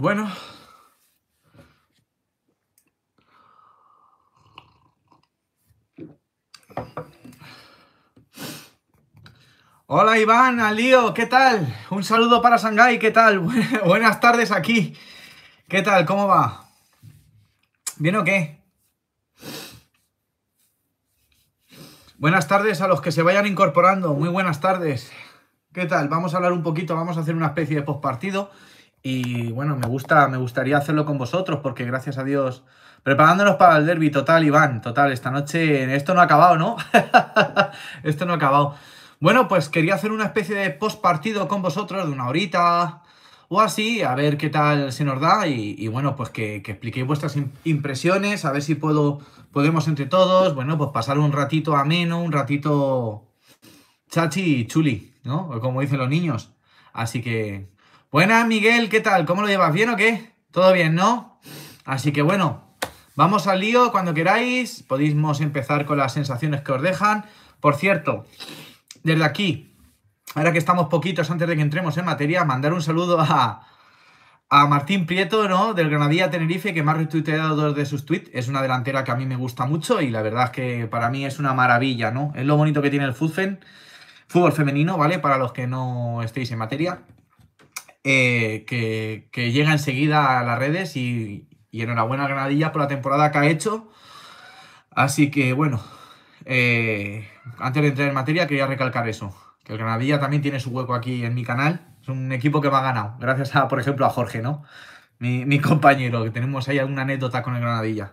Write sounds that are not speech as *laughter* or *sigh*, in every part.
Bueno. Hola Iván, Alío, ¿qué tal? Un saludo para Shanghai, ¿qué tal? *laughs* Buenas tardes aquí. ¿Qué tal? ¿Cómo va? ¿Bien o qué? Buenas tardes a los que se vayan incorporando. Muy buenas tardes. ¿Qué tal? Vamos a hablar un poquito, vamos a hacer una especie de postpartido. Y bueno, me gusta, me gustaría hacerlo con vosotros, porque gracias a Dios. Preparándonos para el derby, total, Iván, total, esta noche. Esto no ha acabado, ¿no? *laughs* esto no ha acabado. Bueno, pues quería hacer una especie de post partido con vosotros de una horita o así, a ver qué tal se nos da y, y bueno, pues que, que expliquéis vuestras impresiones, a ver si puedo, podemos entre todos, bueno, pues pasar un ratito ameno, un ratito chachi y chuli, ¿no? Como dicen los niños. Así que Buenas, Miguel, ¿qué tal? ¿Cómo lo llevas? ¿Bien o qué? Todo bien, ¿no? Así que bueno, vamos al lío cuando queráis. Podéis empezar con las sensaciones que os dejan. Por cierto, desde aquí, ahora que estamos poquitos antes de que entremos en materia, mandar un saludo a, a Martín Prieto, ¿no? Del Granadilla Tenerife, que me ha retuiteado dos de sus tweets. Es una delantera que a mí me gusta mucho y la verdad es que para mí es una maravilla, ¿no? Es lo bonito que tiene el fútbol, fútbol femenino, ¿vale? Para los que no estéis en materia. Eh, que, llega enseguida a las redes y, y enhorabuena buena Granadilla por la temporada que ha hecho. Así que bueno, eh, antes de entrar en materia quería recalcar eso, que el Granadilla también tiene su hueco aquí en mi canal. Es un equipo que me ha ganado, gracias a, por ejemplo, a Jorge, ¿no? Mi, compañero, que tenemos ahí alguna anécdota con el Granadilla.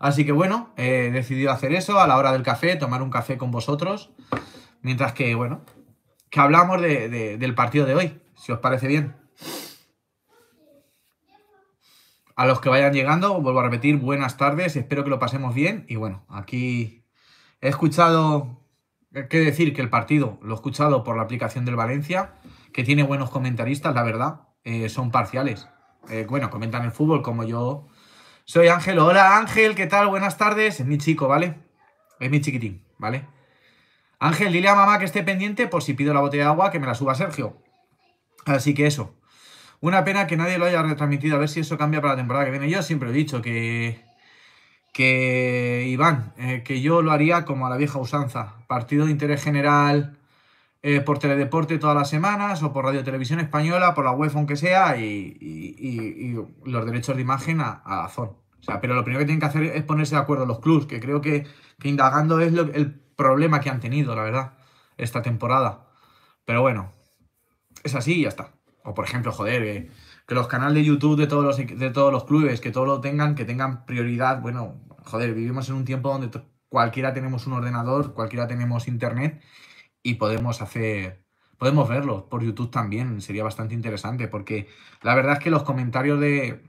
Así que bueno, he decidido hacer eso a la hora del café, tomar un café con vosotros. Mientras que, bueno, que hablamos del partido de hoy, si os parece bien. A los que vayan llegando, vuelvo a repetir, buenas tardes, espero que lo pasemos bien. Y bueno, aquí he escuchado, eh, qué que decir que el partido lo he escuchado por la aplicación del Valencia, que tiene buenos comentaristas, la verdad, eh, son parciales. Eh, bueno, comentan el fútbol como yo. Soy Ángel, hola Ángel, ¿qué tal? Buenas tardes, es mi chico, ¿vale? Es mi chiquitín, ¿vale? Ángel, dile a mamá que esté pendiente por si pido la botella de agua que me la suba Sergio. Así que eso. Una pena que nadie lo haya retransmitido, a ver si eso cambia para la temporada que viene. Yo siempre he dicho que, que Iván, eh, que yo lo haría como a la vieja usanza, partido de interés general eh, por Teledeporte todas las semanas o por Radio Televisión Española, por la web aunque sea, y, los derechos de imagen a, la O sea, pero lo primero que tienen que hacer es ponerse de acuerdo los clubs, que creo que, indagando es el problema que han tenido, la verdad, esta temporada. Pero bueno, es así y ya está. O por ejemplo, joder, eh, que los canales de YouTube de todos los, de todos los clubes, que todos lo tengan, que tengan prioridad. Bueno, joder, vivimos en un tiempo donde cualquiera tenemos un ordenador, cualquiera tenemos internet y podemos hacer, podemos verlo por YouTube también. Sería bastante interesante porque la verdad es que los comentarios de,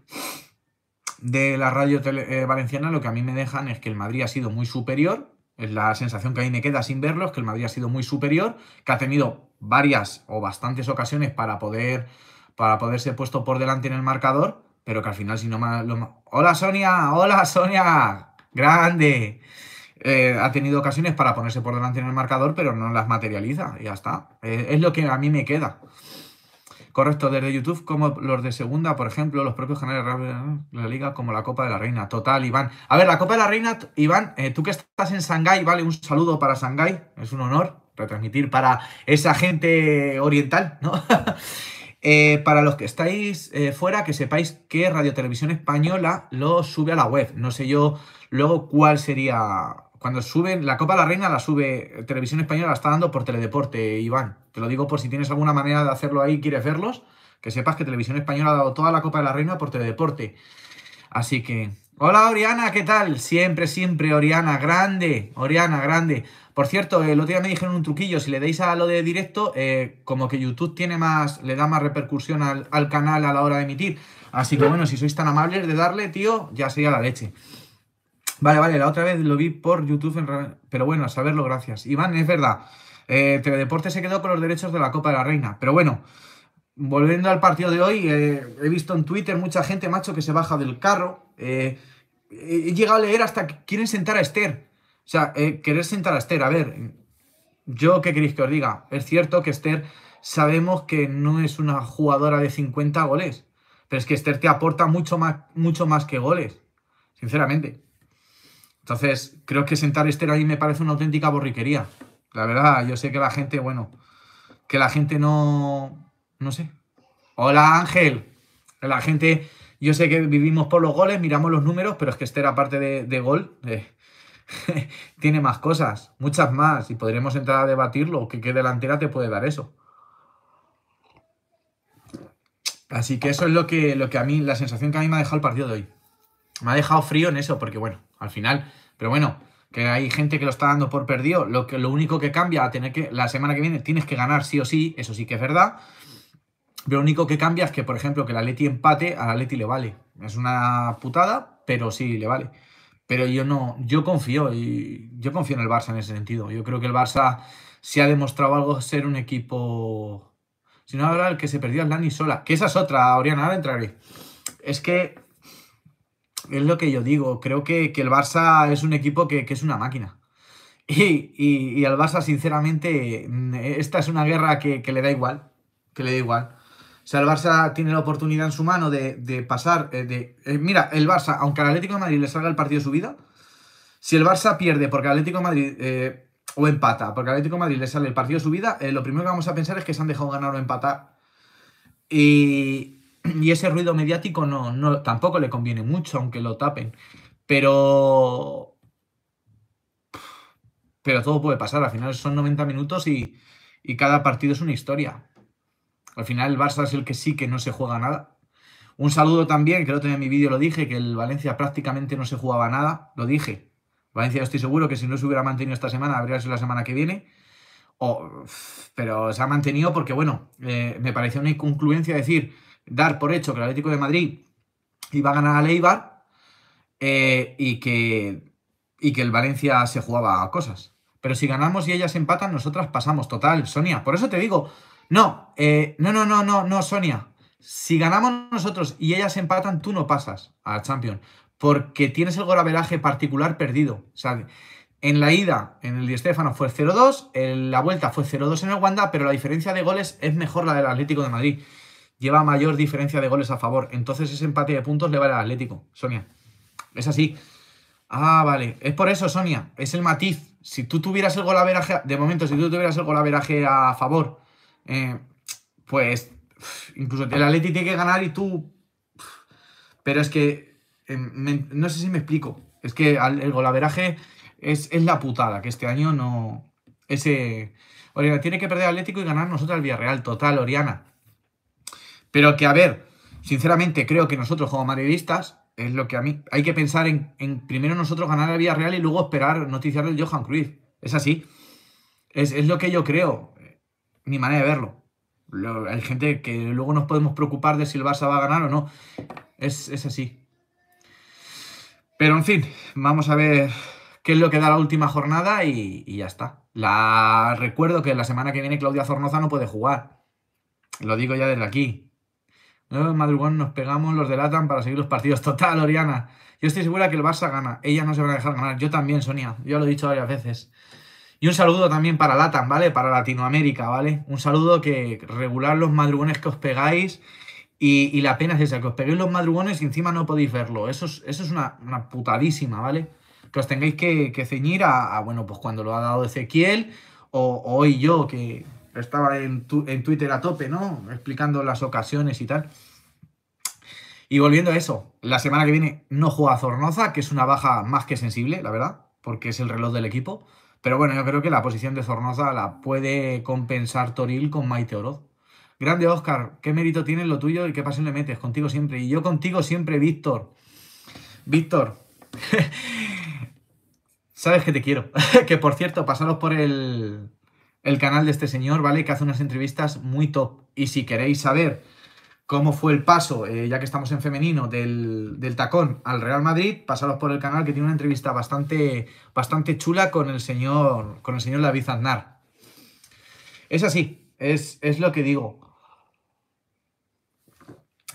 de la radio eh, valenciana lo que a mí me dejan es que el Madrid ha sido muy superior. Es la sensación que a mí me queda sin verlos, que el Madrid ha sido muy superior, que ha tenido varias o bastantes ocasiones para poder para poderse puesto por delante en el marcador, pero que al final si no más... Hola Sonia, hola Sonia, grande. Eh, ha tenido ocasiones para ponerse por delante en el marcador, pero no las materializa, y ya está. Eh, es lo que a mí me queda. Correcto, desde YouTube, como los de segunda, por ejemplo, los propios generales de la liga, como la Copa de la Reina. Total, Iván. A ver, la Copa de la Reina, Iván, eh, tú que estás en Shanghái, vale, un saludo para Shanghái, es un honor transmitir para esa gente oriental, ¿no? *laughs* Eh, para los que estáis eh, fuera, que sepáis que Radio Televisión Española lo sube a la web. No sé yo luego cuál sería. Cuando suben, la Copa de la Reina la sube, Televisión Española la está dando por Teledeporte, Iván. Te lo digo por si tienes alguna manera de hacerlo ahí y quieres verlos, que sepas que Televisión Española ha dado toda la Copa de la Reina por Teledeporte. Así que Hola Oriana, ¿qué tal? Siempre, siempre, Oriana, grande, Oriana, grande. Por cierto, el otro día me dijeron un truquillo, si le dais a lo de directo, eh, como que YouTube tiene más, le da más repercusión al, canal a la hora de emitir. Así que bueno, si sois tan amables de darle, tío, ya sería la leche. Vale, vale, la otra vez lo vi por YouTube, en... pero bueno, a saberlo, gracias. Iván, es verdad, eh, Teledeporte se quedó con los derechos de la Copa de la Reina, pero bueno, volviendo al partido de hoy, eh, he visto en Twitter mucha gente, macho, que se baja del carro. he llegado a leer hasta que quieren sentar a Esther. O sea, eh, querer sentar a Esther, a ver, yo qué queréis que os diga. Es cierto que Esther sabemos que no es una jugadora de 50 goles, pero es que Esther te aporta mucho más, mucho más que goles, sinceramente. Entonces, creo que sentar a Esther ahí me parece una auténtica borriquería. La verdad, yo sé que la gente, bueno, que la gente no, no sé. Hola Ángel, la gente, yo sé que vivimos por los goles, miramos los números, pero es que Esther aparte de, de gol, eh, *laughs* tiene más cosas, muchas más, y podremos entrar a debatirlo, que qué delantera te puede dar eso. Así que eso es lo que, lo que a mí, la sensación que a mí me ha dejado el partido de hoy. Me ha dejado frío en eso, porque bueno, al final, pero bueno, que hay gente que lo está dando por perdido, lo, que, lo único que cambia a tener que, la semana que viene tienes que ganar sí o sí, eso sí que es verdad, lo único que cambia es que, por ejemplo, que la Leti empate, a la Leti le vale. Es una putada, pero sí le vale pero yo no, yo confío y yo confío en el Barça en ese sentido. Yo creo que el Barça se ha demostrado algo ser un equipo. Si no, ahora el que se perdió al Dani Sola, que esa es otra, Oriana, ahora entraré. Es que es lo que yo digo, creo que, el Barça es un equipo que, es una máquina. Y, y, al Barça, sinceramente, mm, esta es una guerra que, que le da igual, que le da igual. O sea, el Barça tiene la oportunidad en su mano de, pasar. Eh, de, eh, mira, el Barça, aunque al Atlético de Madrid le salga el partido de su vida, si el Barça pierde porque el Atlético Madrid. Eh, o empata, porque al Atlético de Madrid le sale el partido de su vida, lo primero que vamos a pensar es que se han dejado ganar o empatar. Y, ese ruido mediático no, tampoco le conviene mucho, aunque lo tapen. Pero. Pero todo puede pasar. Al final son 90 minutos y, y cada partido es una historia. Al final el Barça es el que sí que no se juega nada. Un saludo también, Creo que en mi vídeo lo dije, que el Valencia prácticamente no se jugaba nada. Lo dije. Valencia estoy seguro que si no se hubiera mantenido esta semana, habría sido la semana que viene. pero se ha mantenido porque, bueno, eh, me pareció una inconcluencia decir, dar por hecho que el Atlético de Madrid iba a ganar a Leibar eh, y, que, y que el Valencia se jugaba a cosas. Pero si ganamos y ellas empatan, nosotras pasamos. Total, Sonia. Por eso te digo, no, eh, no, no, no, no, no, Sonia. Si ganamos nosotros y ellas empatan, tú no pasas a Champions. Porque tienes el golaveraje particular perdido. O sea, en la ida, en el Di fue 0-2, en la vuelta fue 0-2 en el Wanda, pero la diferencia de goles es mejor la del Atlético de Madrid. Lleva mayor diferencia de goles a favor. Entonces ese empate de puntos le va al Atlético, Sonia. Es así. Ah, vale. Es por eso, Sonia. Es el matiz. Si tú tuvieras el golaveraje, de momento, si tú tuvieras el golaveraje a favor eh, pues incluso el Atleti tiene que ganar y tú... Pero es que, em, no sé si me explico, es que el golaveraje es, la putada, que este año no... Ese... Oriana tiene que perder Atlético y ganar nosotros al Villarreal, total, Oriana. Pero que, a ver, sinceramente creo que nosotros como madridistas es lo que a mí. Hay que pensar en, primero nosotros ganar al Villarreal y luego esperar noticiar del Johan Cruz Es así. Es, es lo que yo creo mi manera de verlo. hay gente que luego nos podemos preocupar de si el Barça va a ganar o no. Es, así. Pero en fin, vamos a ver qué es lo que da la última jornada y, ya está. La recuerdo que la semana que viene Claudia Zornoza no puede jugar. Lo digo ya desde aquí. madrugón nos pegamos, los delatan para seguir los partidos. Total, Oriana. Yo estoy segura que el Barça gana. Ella no se van a dejar ganar. Yo también, Sonia. Yo lo he dicho varias veces. Y un saludo también para Latam, ¿vale? Para Latinoamérica, ¿vale? Un saludo que regular los madrugones que os pegáis y, la pena es esa, que os peguéis los madrugones y encima no podéis verlo. Eso es, eso es una, putadísima, ¿vale? Que os tengáis que, ceñir a, bueno, pues cuando lo ha dado Ezequiel o, hoy yo, que estaba en, en Twitter a tope, ¿no? Explicando las ocasiones y tal. Y volviendo a eso, la semana que viene no juega Zornoza, que es una baja más que sensible, la verdad, porque es el reloj del equipo. Pero bueno, yo creo que la posición de Zornoza la puede compensar Toril con Maite Oroz. Grande Oscar, qué mérito tienes lo tuyo y qué pasión le metes. Contigo siempre. Y yo contigo siempre, Víctor. Víctor. *laughs* Sabes que te quiero. *laughs* que por cierto, pasaros por el, el canal de este señor, ¿vale? Que hace unas entrevistas muy top. Y si queréis saber cómo fue el paso, eh, ya que estamos en femenino, del, tacón al Real Madrid, pasaros por el canal que tiene una entrevista bastante, bastante chula con el señor, con el señor David Aznar. Es así, es, lo que digo.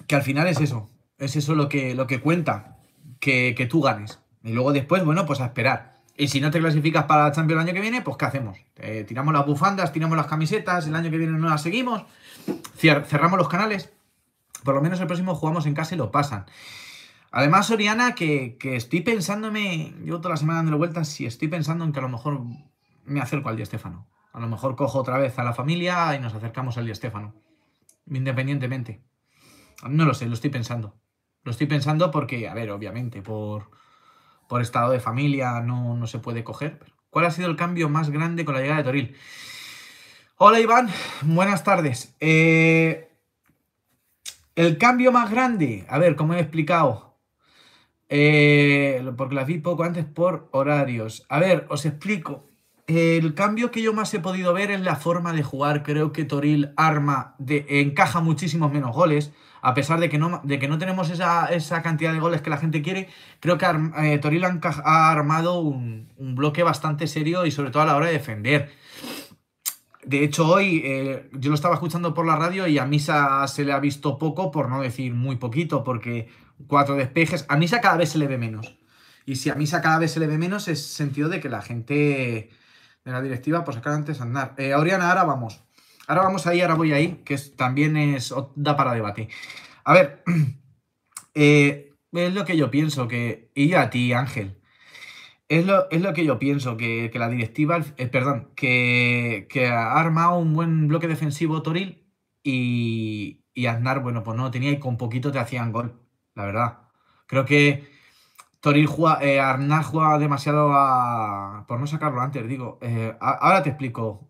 Que al final es eso, es eso lo que, lo que cuenta, que, tú ganes. Y luego después, bueno, pues a esperar. Y si no te clasificas para la Champions el año que viene, pues ¿qué hacemos? Eh, tiramos las bufandas, tiramos las camisetas, el año que viene no las seguimos, cerramos los canales por lo menos el próximo jugamos en casa y lo pasan. Además, Oriana, que, que estoy pensándome, yo toda la semana dando vueltas, si estoy pensando en que a lo mejor me acerco al Di Estefano. A lo mejor cojo otra vez a la familia y nos acercamos al Di Estefano. Independientemente. No lo sé, lo estoy pensando. Lo estoy pensando porque, a ver, obviamente, por, por estado de familia no, no se puede coger. ¿Cuál ha sido el cambio más grande con la llegada de Toril? Hola Iván, buenas tardes. Eh, el cambio más grande, a ver, como he explicado, eh, porque las vi poco antes por horarios. A ver, os explico. El cambio que yo más he podido ver es la forma de jugar. Creo que Toril arma, de, encaja muchísimos menos goles. A pesar de que no, de que no tenemos esa, cantidad de goles que la gente quiere, creo que eh, Toril ha, armado un bloque bastante serio y sobre todo a la hora de defender. De hecho, hoy eh, yo lo estaba escuchando por la radio y a Misa se le ha visto poco, por no decir muy poquito, porque cuatro despejes. A Misa cada vez se le ve menos. Y si a Misa cada vez se le ve menos, es sentido de que la gente de la directiva pues acaba antes de andar. Eh, Oriana, ahora vamos. Ahora vamos ahí, ahora voy ahí, que también es, da para debate. A ver, *clears throat* eh, es lo que yo pienso, que... Y a ti, Ángel. Es lo, que yo pienso, que, la directiva, eh, perdón, que, que, ha armado un buen bloque defensivo Toril y, y Aznar, bueno, pues no lo tenía y con poquito te hacían gol, la verdad. Creo que Toril juega, eh, Aznar demasiado a... Por no sacarlo antes, digo. Eh, ahora te explico,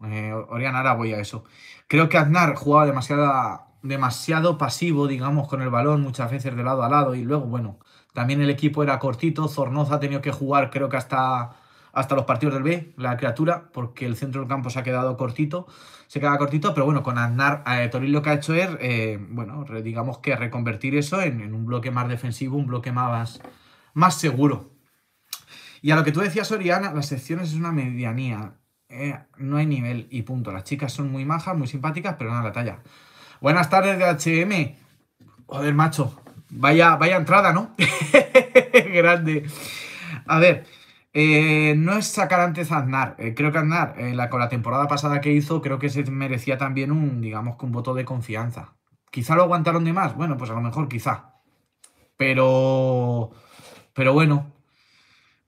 Oriana, ahora voy a eso. Creo que Aznar jugaba demasiado, demasiado pasivo, digamos, con el balón muchas veces de lado a lado y luego, bueno, también el equipo era cortito. Zornoza ha tenido que jugar, creo que hasta, hasta los partidos del B, la criatura, porque el centro del campo se ha quedado cortito. Se queda cortito, pero bueno, con Aznar, a eh, Toril lo que ha hecho es, eh, bueno, digamos que reconvertir eso en, un bloque más defensivo, un bloque más, más seguro. Y a lo que tú decías, Oriana, las secciones es una medianía. Eh, no hay nivel y punto. Las chicas son muy majas, muy simpáticas, pero no la talla. Buenas tardes de HM. Joder, macho. Vaya, vaya entrada, ¿no? *laughs* Grande. A ver, eh, no es sacar antes a Aznar. Eh, creo que Aznar, eh, la, con la temporada pasada que hizo, creo que se merecía también un, digamos, un voto de confianza. Quizá lo aguantaron de más. Bueno, pues a lo mejor quizá. Pero. Pero bueno.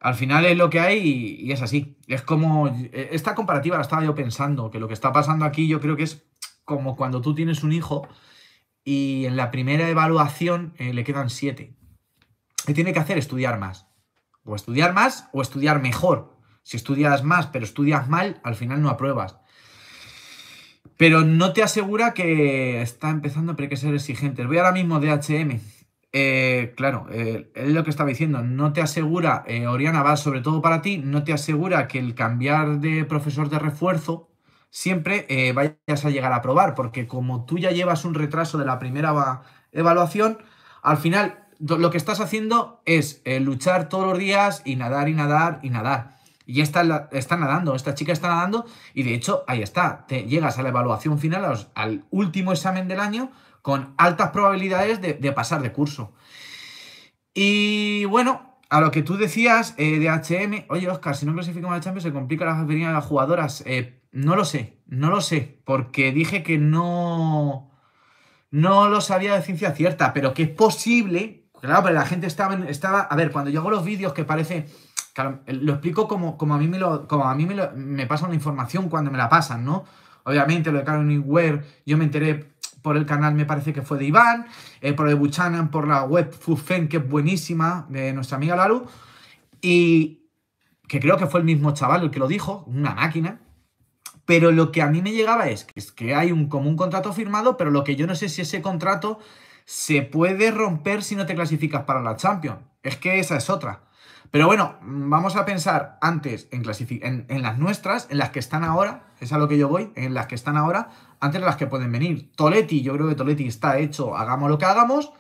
Al final es lo que hay y, y es así. Es como. Esta comparativa la estaba yo pensando, que lo que está pasando aquí yo creo que es como cuando tú tienes un hijo y en la primera evaluación eh, le quedan siete. ¿Qué tiene que hacer? Estudiar más. O estudiar más o estudiar mejor. Si estudias más pero estudias mal, al final no apruebas. Pero no te asegura que está empezando, pero hay que ser exigente. Voy ahora mismo de HM. claro, eh, es lo que estaba diciendo. No te asegura, Oriana, va sobre todo para ti, no te asegura que el cambiar de profesor de refuerzo siempre eh, vayas a llegar a probar, porque como tú ya llevas un retraso de la primera evaluación, al final lo que estás haciendo es eh, luchar todos los días y nadar y nadar y nadar. Y está, está nadando, esta chica está nadando y de hecho ahí está, te llegas a la evaluación final, al último examen del año, con altas probabilidades de, pasar de curso. Y bueno, a lo que tú decías eh, de HM, oye Oscar, si no clasificamos a Champions se complica la experiencia de las jugadoras. No lo sé, no lo sé, porque dije que no, no lo sabía de ciencia cierta, pero que es posible, claro, pero la gente estaba, estaba a ver, cuando yo hago los vídeos que parece, claro, eh, lo explico como, como a mí me lo, como a mí me, lo, me la información cuando me la pasan, ¿no? Obviamente lo de Caroline Ware, yo me enteré por el canal me parece que fue de Iván, eh, por el Buchanan, por la web Fufen, que es buenísima, de nuestra amiga Lalu, y que creo que fue el mismo chaval el que lo dijo, una máquina, pero lo que a mí me llegaba es que, es que hay un, común contrato firmado, pero lo que yo no sé si ese contrato se puede romper si no te clasificas para la Champions. Es que esa es otra. Pero bueno, mm, vamos a pensar antes en, las nuestras, en las que están ahora, es a lo que yo voy, en las que están ahora, antes de las que pueden venir. Toletti, yo creo que Toletti está hecho, hagamos lo que hagamos,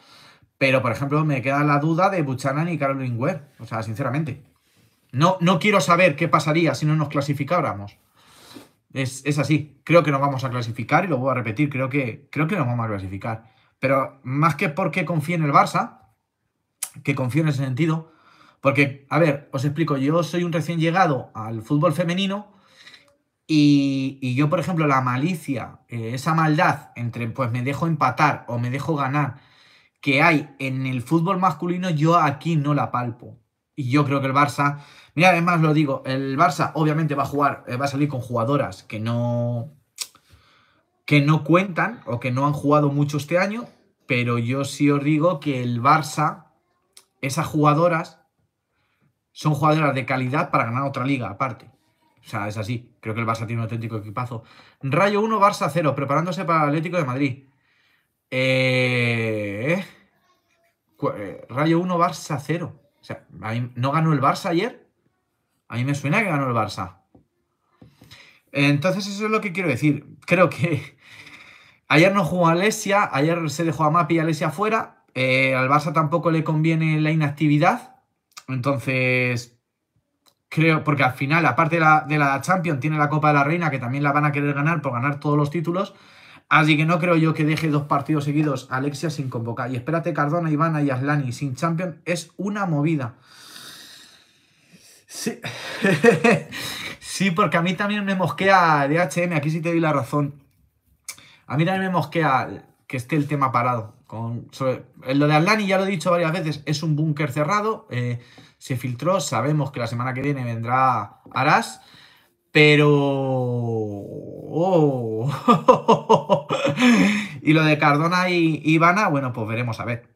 pero por ejemplo me queda la duda de Buchanan y Caroline o sea, sinceramente. No, no quiero saber qué pasaría si no nos clasificáramos. Es, así. Creo que nos vamos a clasificar y lo voy a repetir. Creo que, creo que nos vamos a clasificar. Pero más que porque confíe en el Barça, que confío en ese sentido, porque, a ver, os explico, yo soy un recién llegado al fútbol femenino y, yo, por ejemplo, la malicia, eh, esa maldad entre pues me dejo empatar o me dejo ganar que hay en el fútbol masculino, yo aquí no la palpo. Y yo creo que el Barça, mira, además lo digo, el Barça obviamente va a jugar, eh, va a salir con jugadoras que no que no cuentan o que no han jugado mucho este año, pero yo sí os digo que el Barça, esas jugadoras, son jugadoras de calidad para ganar otra liga aparte. O sea, es así. Creo que el Barça tiene un auténtico equipazo. Rayo 1, Barça 0, preparándose para el Atlético de Madrid. Eh... eh Rayo 1, Barça 0. O sea, ¿no ganó el Barça ayer? A mí me suena que ganó el Barça. Entonces, eso es lo que quiero decir. Creo que *laughs* ayer no jugó Alesia, ayer se dejó a Mapi y Alesia fuera. Eh, al Barça tampoco le conviene la inactividad. Entonces, creo, porque al final, aparte de la, de la Champions, tiene la Copa de la Reina, que también la van a querer ganar por ganar todos los títulos. Así que no creo yo que deje dos partidos seguidos Alexia sin convocar. Y espérate, Cardona, Ivana y Aslani sin champion es una movida. *laughs* Sí. porque a mí también me mosquea DHM, aquí sí te doy la razón. A mí también me mosquea que esté el tema parado. Con, lo de Aslani ya lo he dicho varias veces, es un búnker cerrado. Eh, se filtró, sabemos que la semana que viene vendrá Aras. Pero... Oh. *laughs* y lo de Cardona y Ivana, bueno, pues veremos a ver.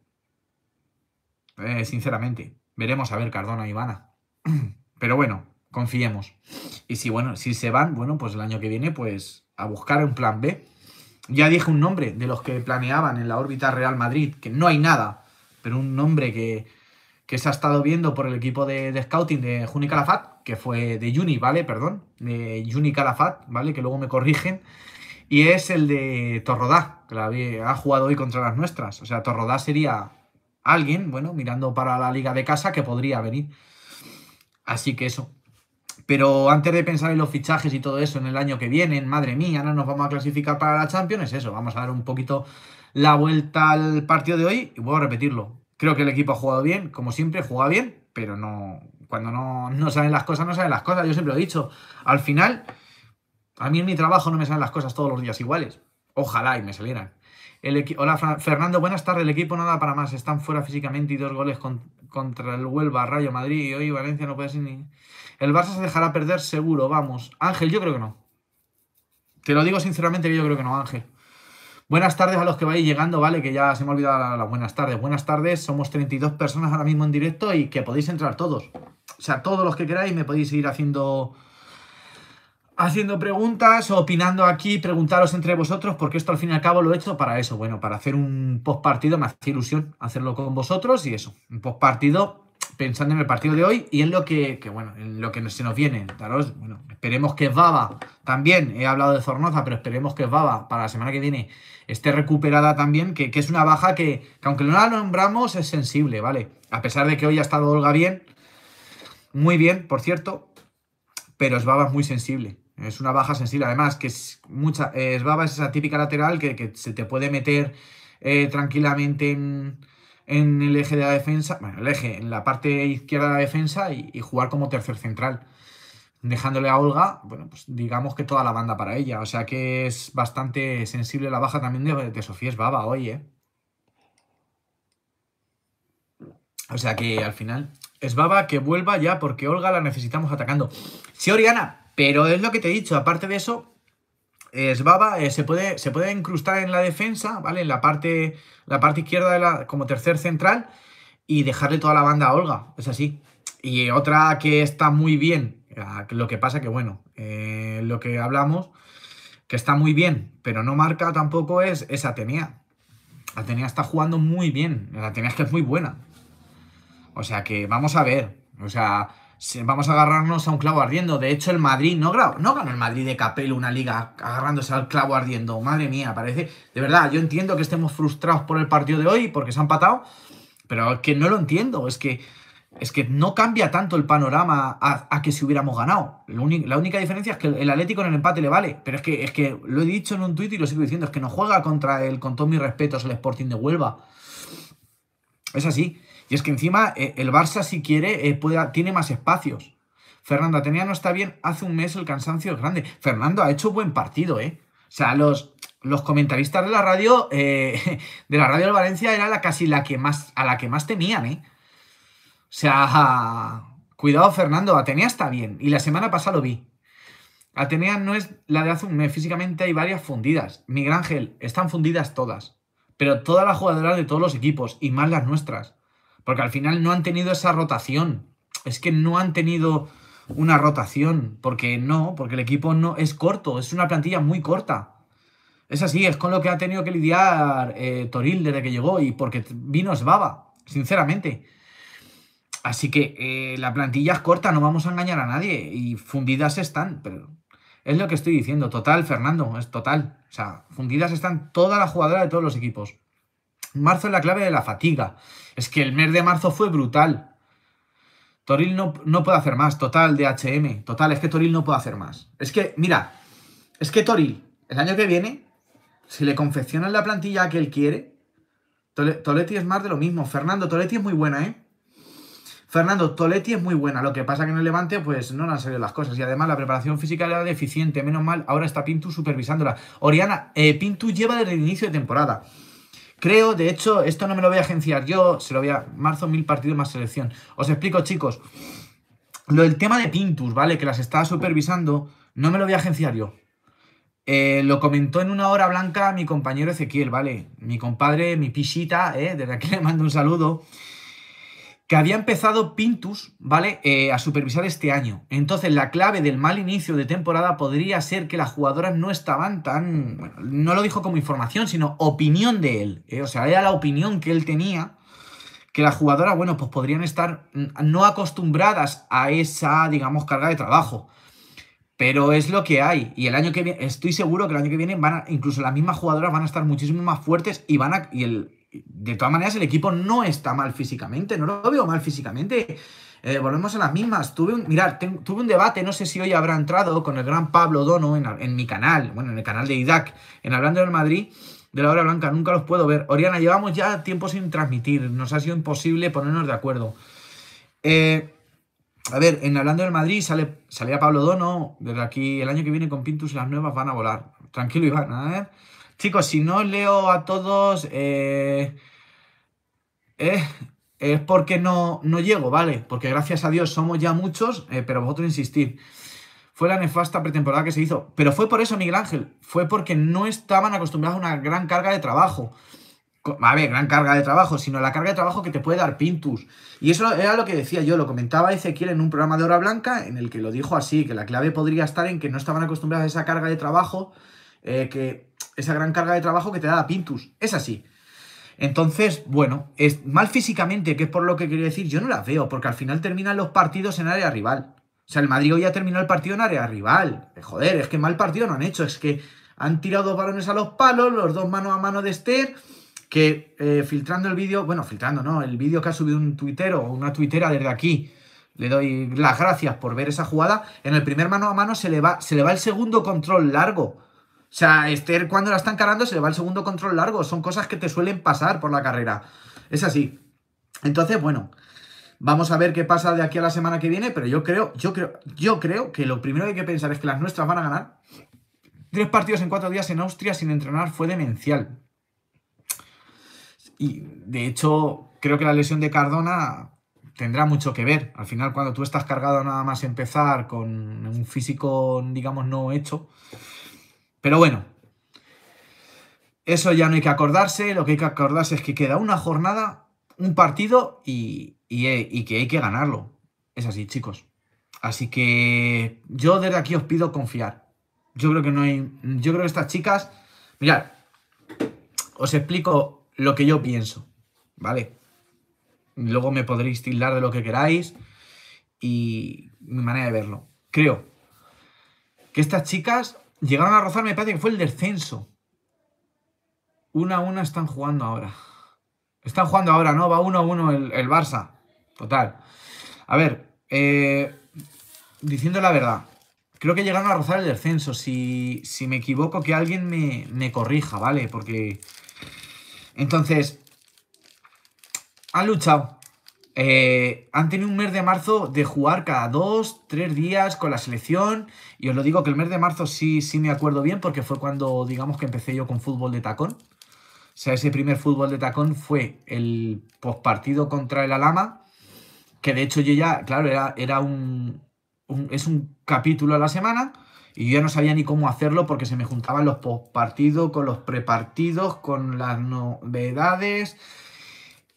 Eh, sinceramente, veremos a ver Cardona y Ivana. *clears throat* Pero bueno, confiemos. Y si, bueno, si se van, bueno, pues el año que viene, pues a buscar un plan B. Ya dije un nombre de los que planeaban en la órbita Real Madrid, que no hay nada, pero un nombre que, que se ha estado viendo por el equipo de, scouting de Juni Calafat, que fue de Juni, ¿vale? Perdón, de Juni Calafat, ¿vale? Que luego me corrigen. Y es el de Torrodá, que ha jugado hoy contra las nuestras. O sea, Torrodá sería alguien, bueno, mirando para la liga de casa, que podría venir. Así que eso. Pero antes de pensar en los fichajes y todo eso en el año que viene, madre mía, ahora nos vamos a clasificar para la Champions, eso. Vamos a dar un poquito la vuelta al partido de hoy y vuelvo a repetirlo. Creo que el equipo ha jugado bien, como siempre, juega bien, pero no, cuando no, saben las cosas, no saben las cosas. Yo siempre lo he dicho. Al final, a mí en mi trabajo no me salen las cosas todos los días iguales. Ojalá y me salieran. El Hola, Fernando, buenas tardes. El equipo nada para más. Están fuera físicamente y dos goles contra el Huelva, Rayo Madrid y hoy Valencia no puede ser ni. El Barça se dejará perder seguro, vamos. Ángel, yo creo que no. Te lo digo sinceramente yo creo que no, Ángel. Buenas tardes a los que vais llegando, ¿vale? Que ya se me ha olvidado las la buenas tardes. Buenas tardes, somos 32 personas ahora mismo en directo y que podéis entrar todos. O sea, todos los que queráis me podéis ir haciendo haciendo preguntas, opinando aquí, preguntaros entre vosotros, porque esto al fin y al cabo lo he hecho para eso, bueno, para hacer un post partido, me hace ilusión hacerlo con vosotros y eso, un post partido pensando en el partido de hoy y en lo que, que bueno, en lo que se nos viene, daros, bueno, esperemos que Baba, también he hablado de Zornoza, pero esperemos que Baba para la semana que viene esté recuperada también, que, es una baja que, aunque no la nombramos, es sensible, ¿vale? A pesar de que hoy ha estado Olga bien, muy bien, por cierto, pero es es muy sensible. Es una baja sensible, además, que es mucha. Eh, es baba es esa típica lateral que, se te puede meter eh, tranquilamente en, el eje de la defensa, bueno, el eje, en la parte izquierda de la defensa y, y jugar como tercer central dejándole a Olga, bueno, pues digamos que toda la banda para ella. O sea que es bastante sensible la baja también de, Sofía Esbaba hoy, ¿eh? O sea que al final, Esbaba que vuelva ya porque Olga la necesitamos atacando. Sí, Oriana, pero es lo que te he dicho, aparte de eso, Esbaba eh, se, puede, se puede incrustar en la defensa, ¿vale? En la parte, la parte izquierda de la, como tercer central y dejarle toda la banda a Olga, es así. Y otra que está muy bien Ah, lo que pasa que, bueno, eh, lo que hablamos, que está muy bien, pero no marca tampoco es, Atenea. Atenea está jugando muy bien. Atenea es que es muy buena. O sea que vamos a ver. O sea, vamos a agarrarnos a un clavo ardiendo. De hecho, el Madrid no, no el Madrid de Capello una liga agarrándose al clavo ardiendo. Madre mía, parece. De verdad, yo entiendo que estemos frustrados por el partido de hoy porque se han patado, pero es que no lo entiendo. Es que es que no cambia tanto el panorama a, que si hubiéramos ganado. La única, diferencia es que el Atlético en el empate le vale. Pero es que, es que lo he dicho en un tuit y lo sigo diciendo, es que no juega contra el, con todos mis respetos, el Sporting de Huelva. Es así. Y es que encima eh, el Barça, si quiere, eh, puede, tiene más espacios. Fernando Atenea no está bien, hace un mes el cansancio es grande. Fernando ha hecho buen partido, ¿eh? O sea, los, los comentaristas de la radio, eh, *laughs* de la radio de Valencia, era la, casi la que más, a la que más temían, ¿eh? O sea, cuidado Fernando, Atenea está bien. Y la semana pasada lo vi. Atenea no es la de hace un mes. Físicamente hay varias fundidas. Miguel Ángel, están fundidas todas. Pero todas las jugadoras de todos los equipos y más las nuestras. Porque al final no han tenido esa rotación. Es que no han tenido una rotación. Porque no, porque el equipo no es corto. Es una plantilla muy corta. Es así, es con lo que ha tenido que lidiar eh, Toril desde que llegó y porque vino baba, sinceramente. Así que eh, la plantilla es corta, no vamos a engañar a nadie y fundidas están, pero es lo que estoy diciendo, total, Fernando, es total. O sea, fundidas están toda la jugadoras de todos los equipos. Marzo es la clave de la fatiga. Es que el mes de marzo fue brutal. Toril no, puede hacer más, total, de HM, total, es que Toril no puede hacer más. Es que, mira, es que Toril, el año que viene, si le confeccionan la plantilla que él quiere, Tole, Toletti es más de lo mismo. Fernando, Toletti es muy buena, ¿eh? Fernando, Toletti es muy buena, lo que pasa que en el Levante pues no han salido las cosas y además la preparación física era deficiente, menos mal, ahora está Pintu supervisándola. Oriana, eh, Pintu lleva desde el inicio de temporada. Creo, de hecho, esto no me lo voy a agenciar yo, se lo voy a marzo mil partidos más selección. Os explico, chicos. Lo del tema de Pintus, ¿vale? Que las estaba supervisando, no me lo voy a agenciar yo. Eh, lo comentó en una hora blanca mi compañero Ezequiel, ¿vale? Mi compadre, mi pisita, ¿eh? Desde aquí le mando un saludo que había empezado Pintus, ¿vale? Eh, a supervisar este año. Entonces, la clave del mal inicio de temporada podría ser que las jugadoras no estaban tan. Bueno, no lo dijo como información, sino opinión de él. Eh, o sea, era la opinión que él tenía. Que las jugadoras, bueno, pues podrían estar mm, no acostumbradas a esa, digamos, carga de trabajo. Pero es lo que hay. Y el año que viene, estoy seguro que el año que viene van a, incluso las mismas jugadoras van a estar muchísimo más fuertes y van a. Y el, de todas maneras, el equipo no está mal físicamente, no lo veo mal físicamente. Eh, volvemos a las mismas. Tuve un, mirad, tuve un debate, no sé si hoy habrá entrado con el gran Pablo Dono en, mi canal, bueno, en el canal de IDAC, en Hablando del Madrid, de la hora blanca, nunca los puedo ver. Oriana, llevamos ya tiempo sin transmitir, nos ha sido imposible ponernos de acuerdo. Eh, a ver, en Hablando del Madrid sale, salía Pablo Dono, desde aquí el año que viene con Pintus las nuevas van a volar. Tranquilo, Iván, a ver. Chicos, si no leo a todos, eh, eh, es porque no, no llego, ¿vale? Porque gracias a Dios somos ya muchos, eh, pero vosotros insistir Fue la nefasta pretemporada que se hizo. Pero fue por eso, Miguel Ángel. Fue porque no estaban acostumbrados a una gran carga de trabajo. A ver, gran carga de trabajo, sino la carga de trabajo que te puede dar Pintus. Y eso era lo que decía yo, lo comentaba Ezequiel en un programa de Hora Blanca, en el que lo dijo así, que la clave podría estar en que no estaban acostumbrados a esa carga de trabajo, eh, que esa gran carga de trabajo que te da Pintus. Es así. Entonces, bueno, es mal físicamente, que es por lo que quería decir, yo no las veo, porque al final terminan los partidos en área rival. O sea, el Madrid hoy ha el partido en área rival. Eh, joder, es que mal partido no han hecho, es que han tirado dos balones a los palos, los dos mano a mano de Esther, que eh, filtrando el vídeo, bueno, filtrando, ¿no? El vídeo que ha subido un tuitero o una tuitera desde aquí, le doy las gracias por ver esa jugada. En el primer mano a mano se le va, se le va el segundo control largo o sea, Esther cuando la están cargando se le va el segundo control largo. Son cosas que te suelen pasar por la carrera. Es así. Entonces, bueno, vamos a ver qué pasa de aquí a la semana que viene, pero yo creo, yo creo, yo creo que lo primero que hay que pensar es que las nuestras van a ganar. Tres partidos en cuatro días en Austria sin entrenar fue demencial. Y de hecho, creo que la lesión de Cardona tendrá mucho que ver. Al final, cuando tú estás cargado nada más empezar con un físico, digamos, no hecho, pero bueno, eso ya no hay que acordarse, lo que hay que acordarse es que queda una jornada, un partido eh, y, que hay que ganarlo. Es así, chicos. Así que yo desde aquí os pido confiar. Yo creo que no hay. Yo creo que estas chicas. Mirad, os explico lo que yo pienso, ¿vale? Luego me podréis tildar de lo que queráis y mi manera de verlo. Creo que estas chicas Llegaron a rozar, me parece que fue el descenso. Una a una están jugando ahora. Están jugando ahora, ¿no? Va uno a uno el, Barça. Total. A ver, eh, diciendo la verdad, creo que llegaron a rozar el descenso. Si, si me equivoco, que alguien me, me corrija, ¿vale? Porque... Entonces, han luchado, eh, han tenido un mes de marzo de jugar cada dos, tres días con la selección. Y os lo digo que el mes de marzo sí, sí me acuerdo bien porque fue cuando, digamos, que empecé yo con fútbol de tacón. O sea, ese primer fútbol de tacón fue el pospartido contra el Alama, que de hecho yo ya, claro, era, era un, es un capítulo a la semana. Y yo no sabía ni cómo hacerlo porque se me juntaban los pospartidos con los prepartidos, con las novedades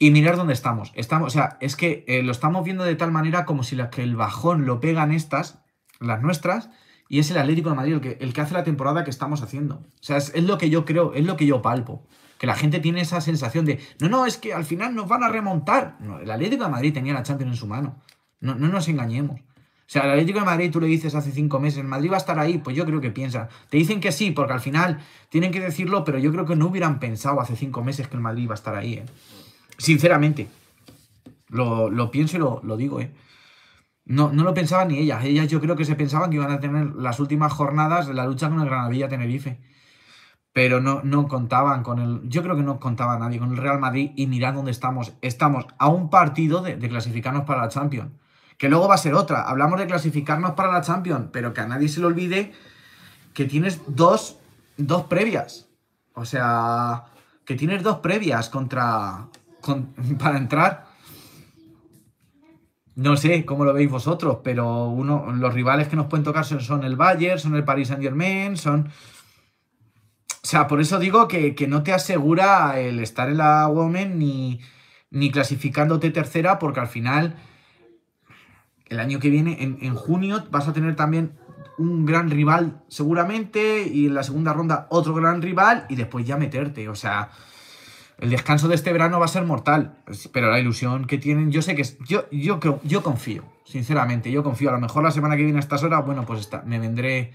y mirar dónde estamos. estamos o sea, es que eh, lo estamos viendo de tal manera como si las que el bajón lo pegan estas, las nuestras, y es el Atlético de Madrid el que, el que hace la temporada que estamos haciendo. O sea, es, lo que yo creo, es lo que yo palpo. Que la gente tiene esa sensación de, no, no, es que al final nos van a remontar. No, el Atlético de Madrid tenía la Champions en su mano. No, no nos engañemos. O sea, el Atlético de Madrid tú le dices hace cinco meses, el Madrid va a estar ahí, pues yo creo que piensa. Te dicen que sí, porque al final tienen que decirlo, pero yo creo que no hubieran pensado hace cinco meses que el Madrid iba a estar ahí. ¿eh? Sinceramente. Lo, pienso y lo, digo, ¿eh? No, no, lo pensaban ni ellas. Ellas yo creo que se pensaban que iban a tener las últimas jornadas de la lucha con el Granadilla Tenerife. Pero no, no contaban con el. Yo creo que no contaba nadie con el Real Madrid. Y mirad dónde estamos. Estamos a un partido de, clasificarnos para la Champions. Que luego va a ser otra. Hablamos de clasificarnos para la Champions. Pero que a nadie se le olvide que tienes dos, dos previas. O sea, que tienes dos previas contra, *laughs* para entrar. No sé cómo lo veis vosotros, pero uno, los rivales que nos pueden tocar son el Bayern, son el Paris Saint Germain, son... O sea, por eso digo que, no te asegura el estar en la Women ni, ni clasificándote tercera, porque al final, el año que viene, en, en junio, vas a tener también un gran rival seguramente, y en la segunda ronda otro gran rival, y después ya meterte. O sea, el descanso de este verano va a ser mortal, pero la ilusión que tienen, yo sé que yo, yo, yo confío, sinceramente, yo confío. A lo mejor la semana que viene a estas horas, bueno, pues está, me vendré,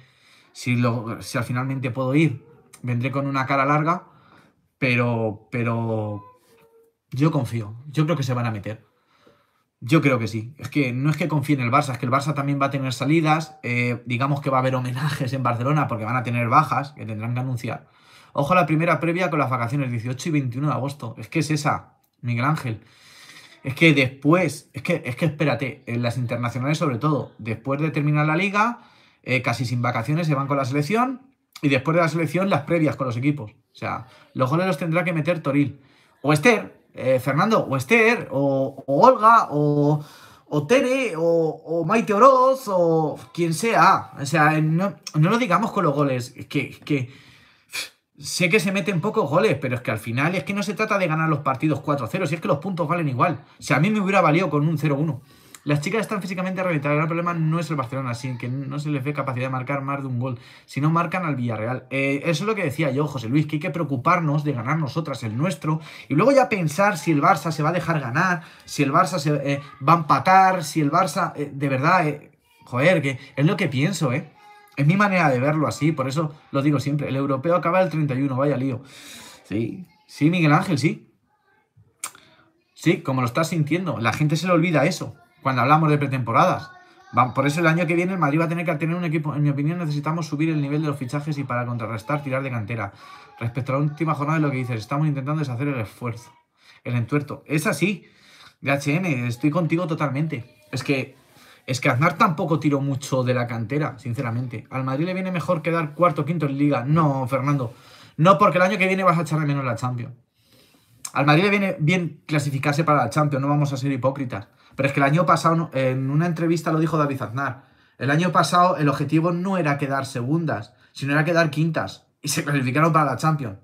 si, lo, si al finalmente puedo ir, vendré con una cara larga, pero, pero yo confío, yo creo que se van a meter. Yo creo que sí. Es que no es que confíe en el Barça, es que el Barça también va a tener salidas. Eh, digamos que va a haber homenajes en Barcelona porque van a tener bajas que tendrán que anunciar. Ojo la primera previa con las vacaciones, 18 y 21 de agosto. Es que es esa, Miguel Ángel. Es que después, es que, es que espérate, en las internacionales sobre todo, después de terminar la liga, eh, casi sin vacaciones se van con la selección y después de la selección las previas con los equipos. O sea, los goles los tendrá que meter Toril. O Esther, eh, Fernando, o Esther, o, Olga, o, o Tere, o, Maite Oroz, o quien sea. O sea, no, no lo digamos con los goles. que, que sé que se meten pocos goles, pero es que al final es que no se trata de ganar los partidos 4-0, si es que los puntos valen igual. Si a mí me hubiera valido con un 0-1. Las chicas están físicamente reventadas. El problema no es el Barcelona, sin que no se les ve capacidad de marcar más de un gol. Si no marcan al Villarreal. Eh, eso es lo que decía yo, José Luis, que hay que preocuparnos de ganar nosotras el nuestro. Y luego ya pensar si el Barça se va a dejar ganar, si el Barça se, eh, va a empatar, si el Barça. Eh, de verdad, joder, que es lo que pienso, ¿eh? Es mi manera de verlo así, por eso lo digo siempre. El europeo acaba el 31, vaya lío. Sí, sí, Miguel Ángel, sí. Sí, como lo estás sintiendo. La gente se le olvida eso cuando hablamos de pretemporadas. Por eso el año que viene el Madrid va a tener que tener un equipo. En mi opinión, necesitamos subir el nivel de los fichajes y para contrarrestar, tirar de cantera. Respecto a la última jornada, lo que dices, estamos intentando deshacer el esfuerzo, el entuerto. Es así, DHM, estoy contigo totalmente. Es que es que Aznar tampoco tiró mucho de la cantera, sinceramente. Al Madrid le viene mejor quedar cuarto o quinto en Liga. No, Fernando. No, porque el año que viene vas a echarle menos la Champions. Al Madrid le viene bien clasificarse para la Champions, no vamos a ser hipócritas. Pero es que el año pasado, en una entrevista lo dijo David Aznar, el año pasado el objetivo no era quedar segundas, sino era quedar quintas. Y se clasificaron para la Champions.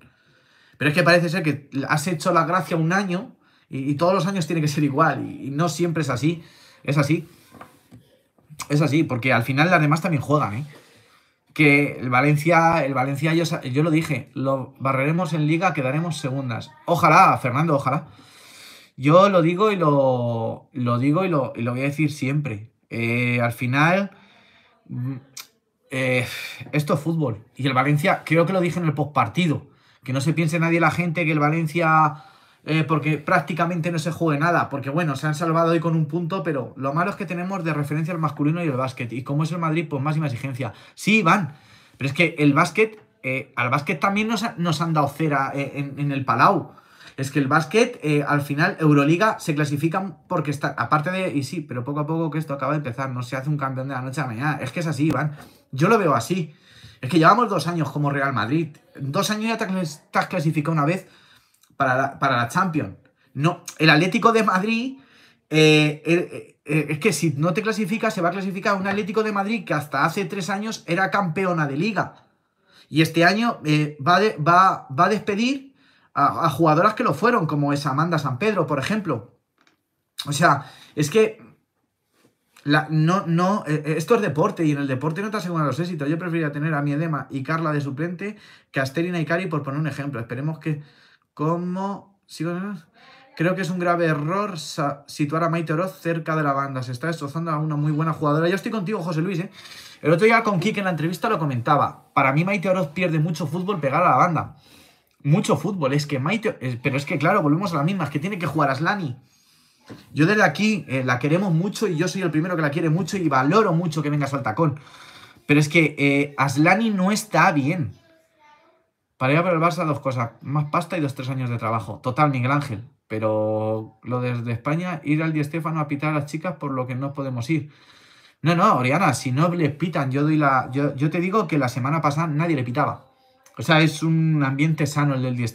Pero es que parece ser que has hecho la gracia un año y, todos los años tiene que ser igual. y no siempre es así. Es así. Es así, porque al final las demás también juegan, ¿eh? Que el Valencia, el Valencia, yo, yo lo dije, lo barreremos en liga, quedaremos segundas. Ojalá, Fernando, ojalá. Yo lo digo y lo, lo digo y lo, voy a decir siempre. Eh, al final, mm, eh, esto es fútbol. Y el Valencia, creo que lo dije en el postpartido. Que no se piense nadie la gente que el Valencia eh, porque prácticamente no se juegue nada, porque bueno, se han salvado hoy con un punto, pero lo malo es que tenemos de referencia el masculino y el básquet, y como es el Madrid, pues máxima exigencia. Sí, van, pero es que el básquet, eh, al básquet también nos, han dado cera eh, en, el Palau. Es que el básquet, al final, Euroliga se clasifican porque está, aparte de, y sí, pero poco a poco que esto acaba de empezar, no se hace un campeón de la noche a la mañana, es que es así, Iván, yo lo veo así. Es que llevamos dos años como Real Madrid, dos años ya te has clasificado una vez, para la, Champions. No, el Atlético de Madrid, eh, eh, eh, es que si no te clasifica, se va a clasificar un Atlético de Madrid que hasta hace tres años era campeona de liga. Y este año va, va, va, a despedir a, jugadoras que lo fueron, como es Amanda San Pedro, por ejemplo. O sea, es que no, no, esto es deporte y en el deporte no te aseguran los éxitos. Yo preferiría tener a mi Edema y Carla de suplente que a Asterina y Cari, por poner un ejemplo. Esperemos que, Cómo ¿Sigo? Creo que es un grave error situar a Maite Oroz cerca de la banda. Se está destrozando a una muy buena jugadora. Yo estoy contigo, José Luis. ¿eh? El otro día con Kik en la entrevista lo comentaba. Para mí Maite Oroz pierde mucho fútbol pegada a la banda. Mucho fútbol. Es que Maite... Pero es que, claro, volvemos a la misma. Es que tiene que jugar Aslani. Yo desde aquí eh, la queremos mucho y yo soy el primero que la quiere mucho y valoro mucho que venga su altacón Pero es que eh, Aslani no está bien. Para ir a ver el Barça, dos cosas. Más pasta y dos, tres años de trabajo. Total, Miguel Ángel. Pero lo desde España, ir al Di a pitar a las chicas por lo que no podemos ir. No, no, Oriana, si no les pitan, yo doy la. Yo, te digo que la semana pasada nadie le pitaba. O sea, es un ambiente sano el del Di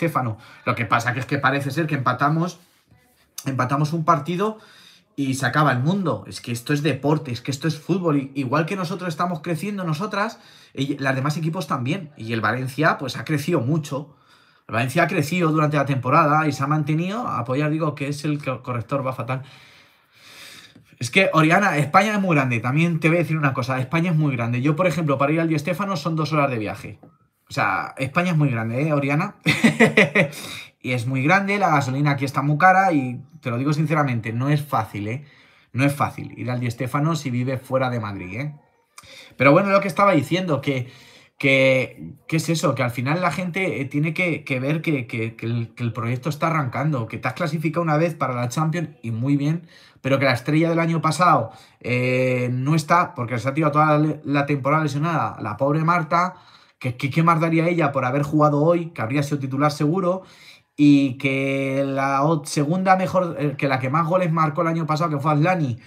Lo que pasa que es que parece ser que empatamos. Empatamos un partido y se acaba el mundo. Es que esto es deporte, es que esto es fútbol. Igual que nosotros estamos creciendo, nosotras, las demás equipos también. Y el Valencia, pues ha crecido mucho. El Valencia ha crecido durante la temporada y se ha mantenido. Apoyar, digo, que es el corrector, va fatal. Es que, Oriana, España es muy grande. También te voy a decir una cosa. España es muy grande. Yo, por ejemplo, para ir al Di Estefano son dos horas de viaje. O sea, España es muy grande, ¿eh, Oriana? *laughs* y es muy grande, la gasolina aquí está muy cara y te lo digo sinceramente, no es fácil, ¿eh? No es fácil ir al Di si vive fuera de Madrid, ¿eh? Pero bueno, lo que estaba diciendo, que, que, es eso, que al final la gente eh, tiene que, ver que, el, proyecto está arrancando, que te has clasificado una vez para la Champions y muy bien, pero que la estrella del año pasado eh, no está porque se ha tirado toda la, temporada lesionada, la pobre Marta, que, qué más daría ella por haber jugado hoy, que habría sido titular seguro, y que la segunda mejor, eh, que la que más goles marcó el año pasado, que fue Atlani,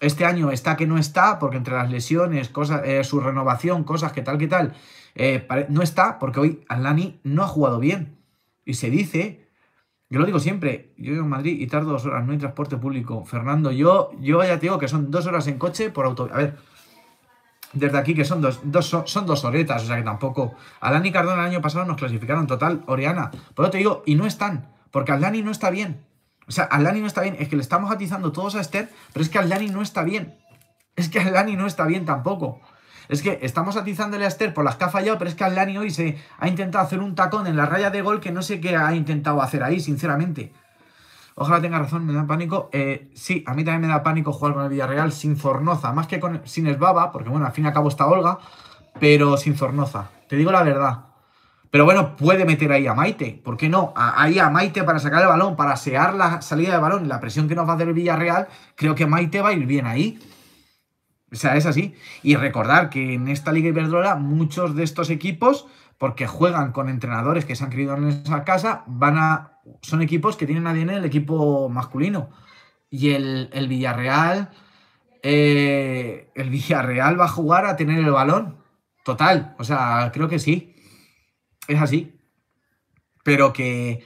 este año está que no está, porque entre las lesiones, cosas, eh, su renovación, cosas que tal, que tal, eh, no está, porque hoy Atlani no ha jugado bien. Y se dice, yo lo digo siempre, yo vivo en Madrid y tardo dos horas, no hay transporte público. Fernando, yo, yo ya te digo que son dos horas en coche por auto. A ver, desde aquí, que son dos, dos, son dos oretas, o sea que tampoco. Alani y Cardona el año pasado nos clasificaron total, Oriana. Por lo te digo, y no están, porque Alani no está bien. O sea, Alani no está bien, es que le estamos atizando todos a Esther, pero es que Alani no está bien. Es que Alani no está bien tampoco. Es que estamos atizándole a Esther por las que ha fallado, pero es que Alani hoy se ha intentado hacer un tacón en la raya de gol que no sé qué ha intentado hacer ahí, sinceramente. Ojalá tenga razón, me da pánico. Eh, sí, a mí también me da pánico jugar con el Villarreal sin Zornoza, más que sin Esbaba, porque bueno, al fin y al cabo está Olga, pero sin Zornoza. Te digo la verdad. Pero bueno, puede meter ahí a Maite, ¿por qué no? ahí a Maite para sacar el balón, para asear la salida de balón y la presión que nos va a hacer el Villarreal, creo que Maite va a ir bien ahí. O sea, es así. Y recordar que en esta Liga Iberdrola muchos de estos equipos, porque juegan con entrenadores que se han criado en esa casa, van a son equipos que tienen en el equipo masculino. Y el, Villarreal, eh, el Villarreal va a jugar a tener el balón. Total, o sea, creo que sí. Es así. Pero que,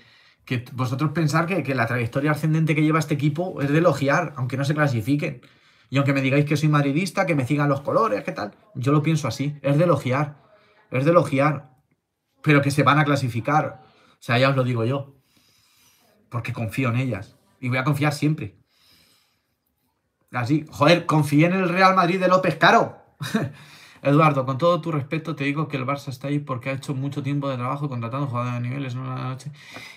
vosotros pensar que, que, la trayectoria ascendente que lleva este equipo es de elogiar, aunque no se clasifiquen. Y aunque me digáis que soy madridista, que me sigan los colores, ¿qué tal? Yo lo pienso así, es de elogiar, es de elogiar, pero que se van a clasificar. O sea, ya os lo digo yo porque confío en ellas y voy a confiar siempre. Así, joder, confié en el Real Madrid de López Caro. *laughs* Eduardo, con todo tu respeto, te digo que el Barça está ahí porque ha hecho mucho tiempo de trabajo contratando jugadores de niveles en una noche.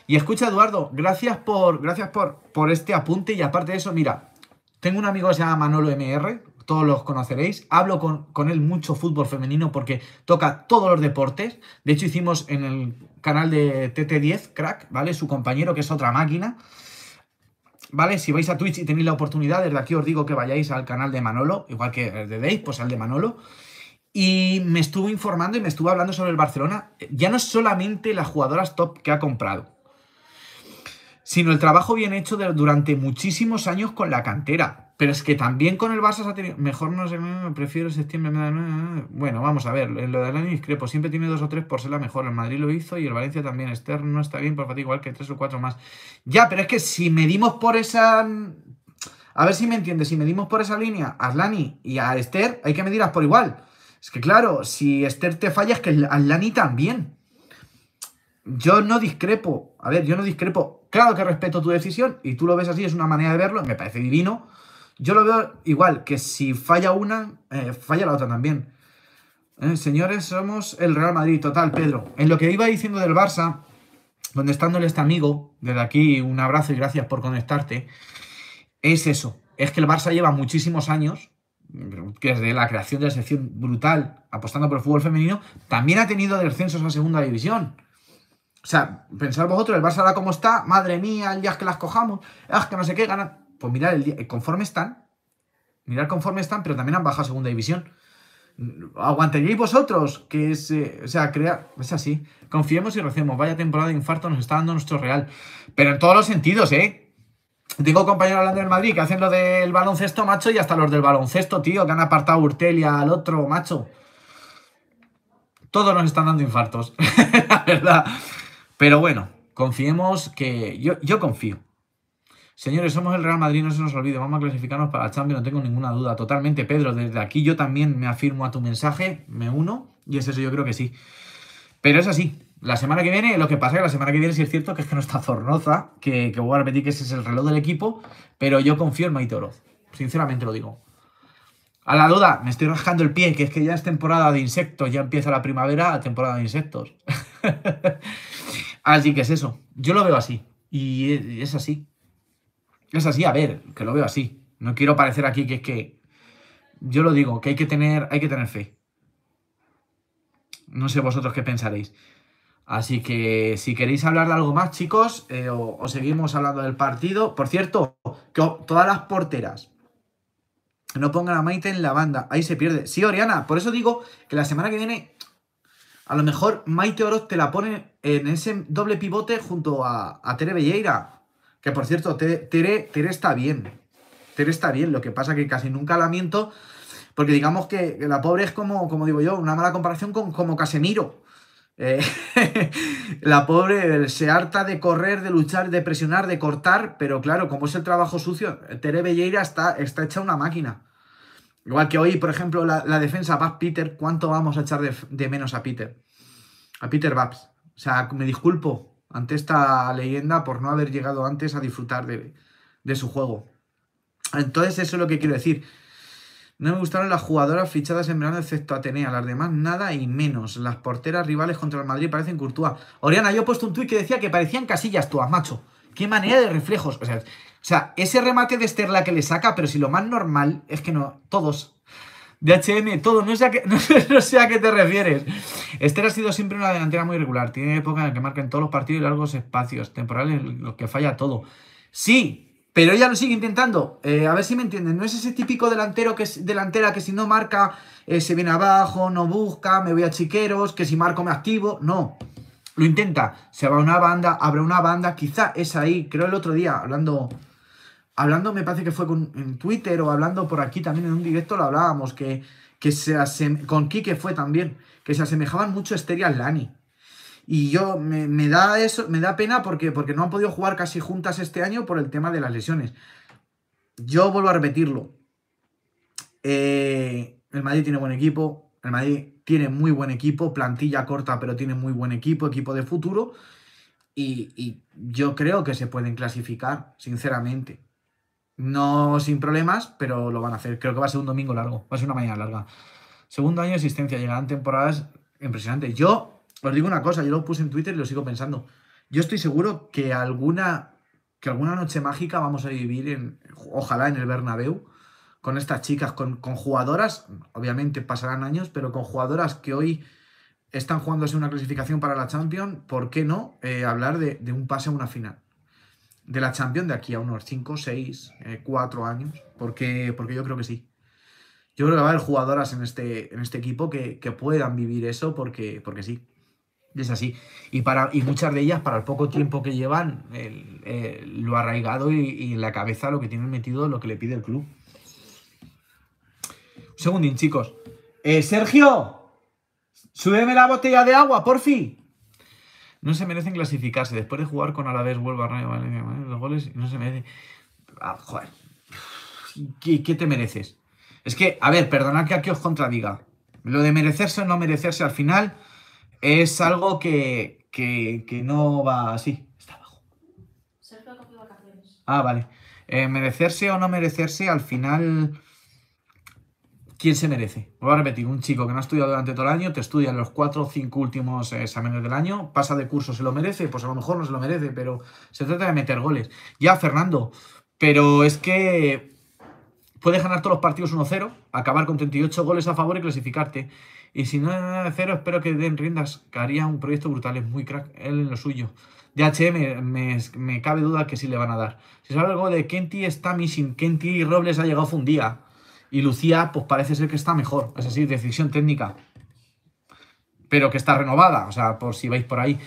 Y escucha, Eduardo, gracias por, gracias por, por este apunte. Y aparte de eso, mira, tengo un amigo que se llama Manolo MR, todos los conoceréis. Hablo con, él mucho fútbol femenino porque toca todos los deportes. De hecho, hicimos en el canal de TT10, crack, ¿vale? Su compañero, que es otra máquina. ¿Vale? Si vais a Twitch y tenéis la oportunidad, desde aquí os digo que vayáis al canal de Manolo, igual que el de Dave, pues al de Manolo. Y me estuvo informando y me estuvo hablando sobre el Barcelona. Ya no solamente las jugadoras top que ha comprado, sino el trabajo bien hecho durante muchísimos años con la cantera pero es que también con el Barça se ha tenido. Mejor no sé, prefiero septiembre. Bueno, vamos a ver. En lo de Alani discrepo. Siempre tiene dos o tres por ser la mejor. El Madrid lo hizo y el Valencia también. Esther no está bien por favor, igual que tres o cuatro más. Ya, pero es que si medimos por esa. A ver si me entiendes. Si medimos por esa línea a Aslani y a Esther, hay que medirlas por igual. Es que claro, si Esther te falla, es que Alani también. Yo no discrepo. A ver, yo no discrepo. Claro que respeto tu decisión y tú lo ves así, es una manera de verlo. Me parece divino yo lo veo igual, que si falla una, eh, falla la otra también. Eh, señores, somos el Real Madrid, total, Pedro. En lo que iba diciendo del Barça, donde estándole este amigo, desde aquí un abrazo y gracias por conectarte, es eso. Es que el Barça lleva muchísimos años, desde la creación de la sección brutal, apostando por el fútbol femenino, también ha tenido descensos a segunda división. O sea, pensad vosotros, el Barça ahora como está, madre mía, el día que las cojamos, ah, que no sé qué, ganar pues mirar el, eh, conforme están, mirar conforme están, pero también han bajado a segunda división. Aguantaríais vosotros, que es, eh, o sea, crea, es así. Confiemos y recemos, vaya temporada de infarto nos está dando nuestro Real. Pero en todos los sentidos, ¿eh? Tengo compañero, hablando del Madrid que hacen lo del baloncesto, macho, y hasta los del baloncesto, tío, que han apartado a Urtelia al otro, macho. Todos nos están dando infartos, *laughs* la verdad. Pero bueno, confiemos que. yo confío. Señores, somos el Real Madrid, no se nos olvide, vamos a clasificarnos para la Champions, no tengo ninguna duda, totalmente, Pedro, desde aquí yo también me afirmo a tu mensaje, me uno, y es eso, yo creo que sí. Pero es así, la semana que viene, lo que pasa es que la semana que viene sí es cierto que es que no está Zornoza, que, que voy a repetir que ese es el reloj del equipo, pero yo confío en Oroz, sinceramente lo digo. A la duda, me estoy rascando el pie, que es que ya es temporada de insectos, ya empieza la primavera, temporada de insectos. *laughs* así que es eso, yo lo veo así, y es así. Es así, a ver, que lo veo así. No quiero parecer aquí que es que. Yo lo digo, que hay que tener, hay que tener fe. No sé vosotros qué pensaréis. Así que si queréis hablar de algo más, chicos, eh, o, seguimos hablando del partido. Por cierto, que todas las porteras no pongan a Maite en la banda. Ahí se pierde. Sí, Oriana, por eso digo que la semana que viene, a lo mejor Maite Oroz te la pone en ese doble pivote junto a, Tere Velleira. Que por cierto, Tere, está bien. Tere está bien, lo que pasa que casi nunca la miento, porque digamos que la pobre es como, como digo yo, una mala comparación con como Casemiro. Eh, *laughs* la pobre se harta de correr, de luchar, de presionar, de cortar, pero claro, como es el trabajo sucio, Tere Belleira está, está hecha una máquina. Igual que hoy, por ejemplo, la, la defensa Babs Peter, ¿cuánto vamos a echar de, de, menos a Peter? A Peter Babs. O sea, me disculpo, ante esta leyenda por no haber llegado antes a disfrutar de, su juego. Entonces eso es lo que quiero decir. No me gustaron las jugadoras fichadas en verano excepto Atenea. Las demás nada y menos. Las porteras rivales contra el Madrid parecen Courtois. Oriana, yo he puesto un tuit que decía que parecían casillas todas, macho. Qué manera de reflejos. O sea, o sea, ese remate de Esterla que le saca, pero si lo más normal es que no... Todos. De H&M, todo, no sé, a qué, *laughs* no, te refieres. Esther ha sido siempre una delantera muy regular. Tiene época en la que marca en todos los partidos y largos espacios temporales en los que falla todo. Sí, pero ella lo sigue intentando. Eh, a ver si me entienden. No es ese típico delantero que es, delantera que si no marca eh, se viene abajo, no busca, me voy a chiqueros, que si marco me activo. No. Lo intenta. Se va a una banda, abre una banda. Quizá es ahí. Creo el otro día, hablando hablando, me parece que fue con, en Twitter o hablando por aquí también en un directo lo hablábamos, que, se con Kike fue también, que se asemejaban mucho a Lani. Y yo me, da eso, me da pena porque, porque no han podido jugar casi juntas este año por el tema de las lesiones. Yo vuelvo a repetirlo. Eh, el Madrid tiene buen equipo. El Madrid tiene muy buen equipo. Plantilla corta, pero tiene muy buen equipo, equipo de futuro. Y, y yo creo que se pueden clasificar, sinceramente. No sin problemas, pero lo van a hacer. Creo que va a ser un domingo largo, va a ser una mañana larga. Segundo año de existencia, llegarán temporadas impresionantes. Yo os digo una cosa, yo lo puse en Twitter y lo sigo pensando. Yo estoy seguro que alguna, que alguna noche mágica vamos a vivir, en, ojalá en el Bernabéu, con estas chicas, con, jugadoras, obviamente pasarán años, pero con jugadoras que hoy están jugándose una clasificación para la Champions, ¿por qué no eh, hablar de, de, un pase a una final? de la Champions de aquí a unos 5, 6, 4 años, porque, porque yo creo que sí. Yo creo que va a haber jugadoras en este, en este equipo que, puedan vivir eso porque, porque sí. Es así. Y, para, muchas de ellas, para el poco tiempo que llevan, lo arraigado y, y, en la cabeza lo que tienen metido, lo que le pide el club. Un segundín, chicos. Eh, Sergio, súbeme la botella de agua, porfi. No se merecen clasificarse. Después de jugar con Alavés, Huelva, Rayo, Valencia, los goles, no se merecen. Ah, joder. ¿Qué, te mereces? Es que, a ver, perdonad que aquí os contradiga. Lo de merecerse o no merecerse al final es algo que, que, no va así. Está abajo. vacaciones. Ah, vale. Eh, merecerse o no merecerse al final quién se merece. Me voy a repetir, un chico que no ha estudiado durante todo el año, te estudia los cuatro o cinco últimos eh, exámenes del año, pasa de curso, se lo merece, pues a lo mejor no se lo merece, pero se trata de meter goles. Ya, Fernando, pero es que puedes ganar todos los partidos 1-0, acabar con 38 goles a favor y clasificarte. Y si no es 0, espero que den riendas, que haría un proyecto brutal, es muy crack, él en lo suyo. De hm me, cabe duda que sí le van a dar. Si sabe algo de Kenty, está missing. Kenty Robles ha llegado un día. Y Lucía, pues parece ser que está mejor. Es decir, decisión técnica. Pero que está renovada, o sea, por si vais por ahí.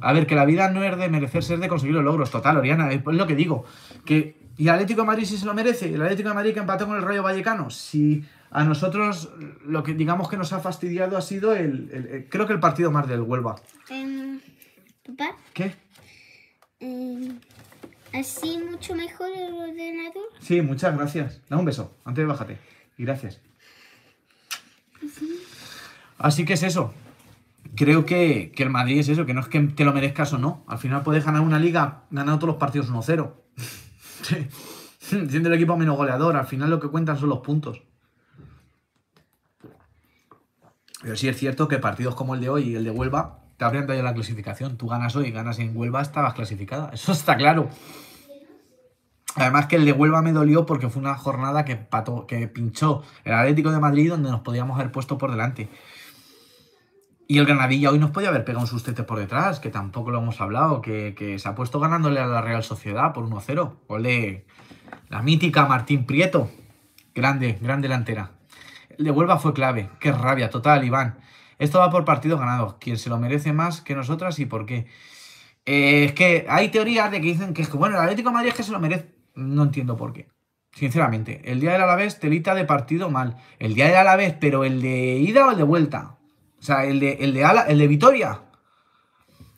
A ver, que la vida no es de merecerse, es de conseguir los logros. Total, Oriana, es lo que digo. Que, ¿Y el Atlético de Madrid sí se lo merece? ¿El Atlético de Madrid que empató con el Rayo Vallecano? Si a nosotros lo que digamos que nos ha fastidiado ha sido el, creo que el partido más del Huelva. ¿Qué? Así mucho mejor el ordenador. Sí, muchas gracias. Dame un beso. Antes de bájate. Y gracias. Así que es eso. Creo que, que, el Madrid es eso, que no es que te lo merezcas o no. Al final puedes ganar una liga ganando todos los partidos 1-0. *laughs* Siendo el equipo menos goleador. Al final lo que cuentan son los puntos. Pero sí es cierto que partidos como el de hoy y el de Huelva te habrían dado la clasificación. Tú ganas hoy, ganas en Huelva, estabas clasificada. Eso está claro. Además que el de Huelva me dolió porque fue una jornada que, que pinchó el Atlético de Madrid donde nos podíamos haber puesto por delante. Y el Granadilla hoy nos podía haber pegado un sustete por detrás, que tampoco lo hemos hablado, que, se ha puesto ganándole a la Real Sociedad por 1-0. Gol de la mítica Martín Prieto. Grande, gran delantera. El de Huelva fue clave. Qué rabia total, Iván. Esto va por partidos ganados. ¿Quién se lo merece más que nosotras y por qué? Eh, es que hay teorías de que dicen que es bueno, el Atlético Madrid es que se lo merece. No entiendo por qué. Sinceramente, el día del Alavés, evita de partido mal. El día del Alavés, pero el de ida o el de vuelta. O sea, el de, el de, el de Vitoria.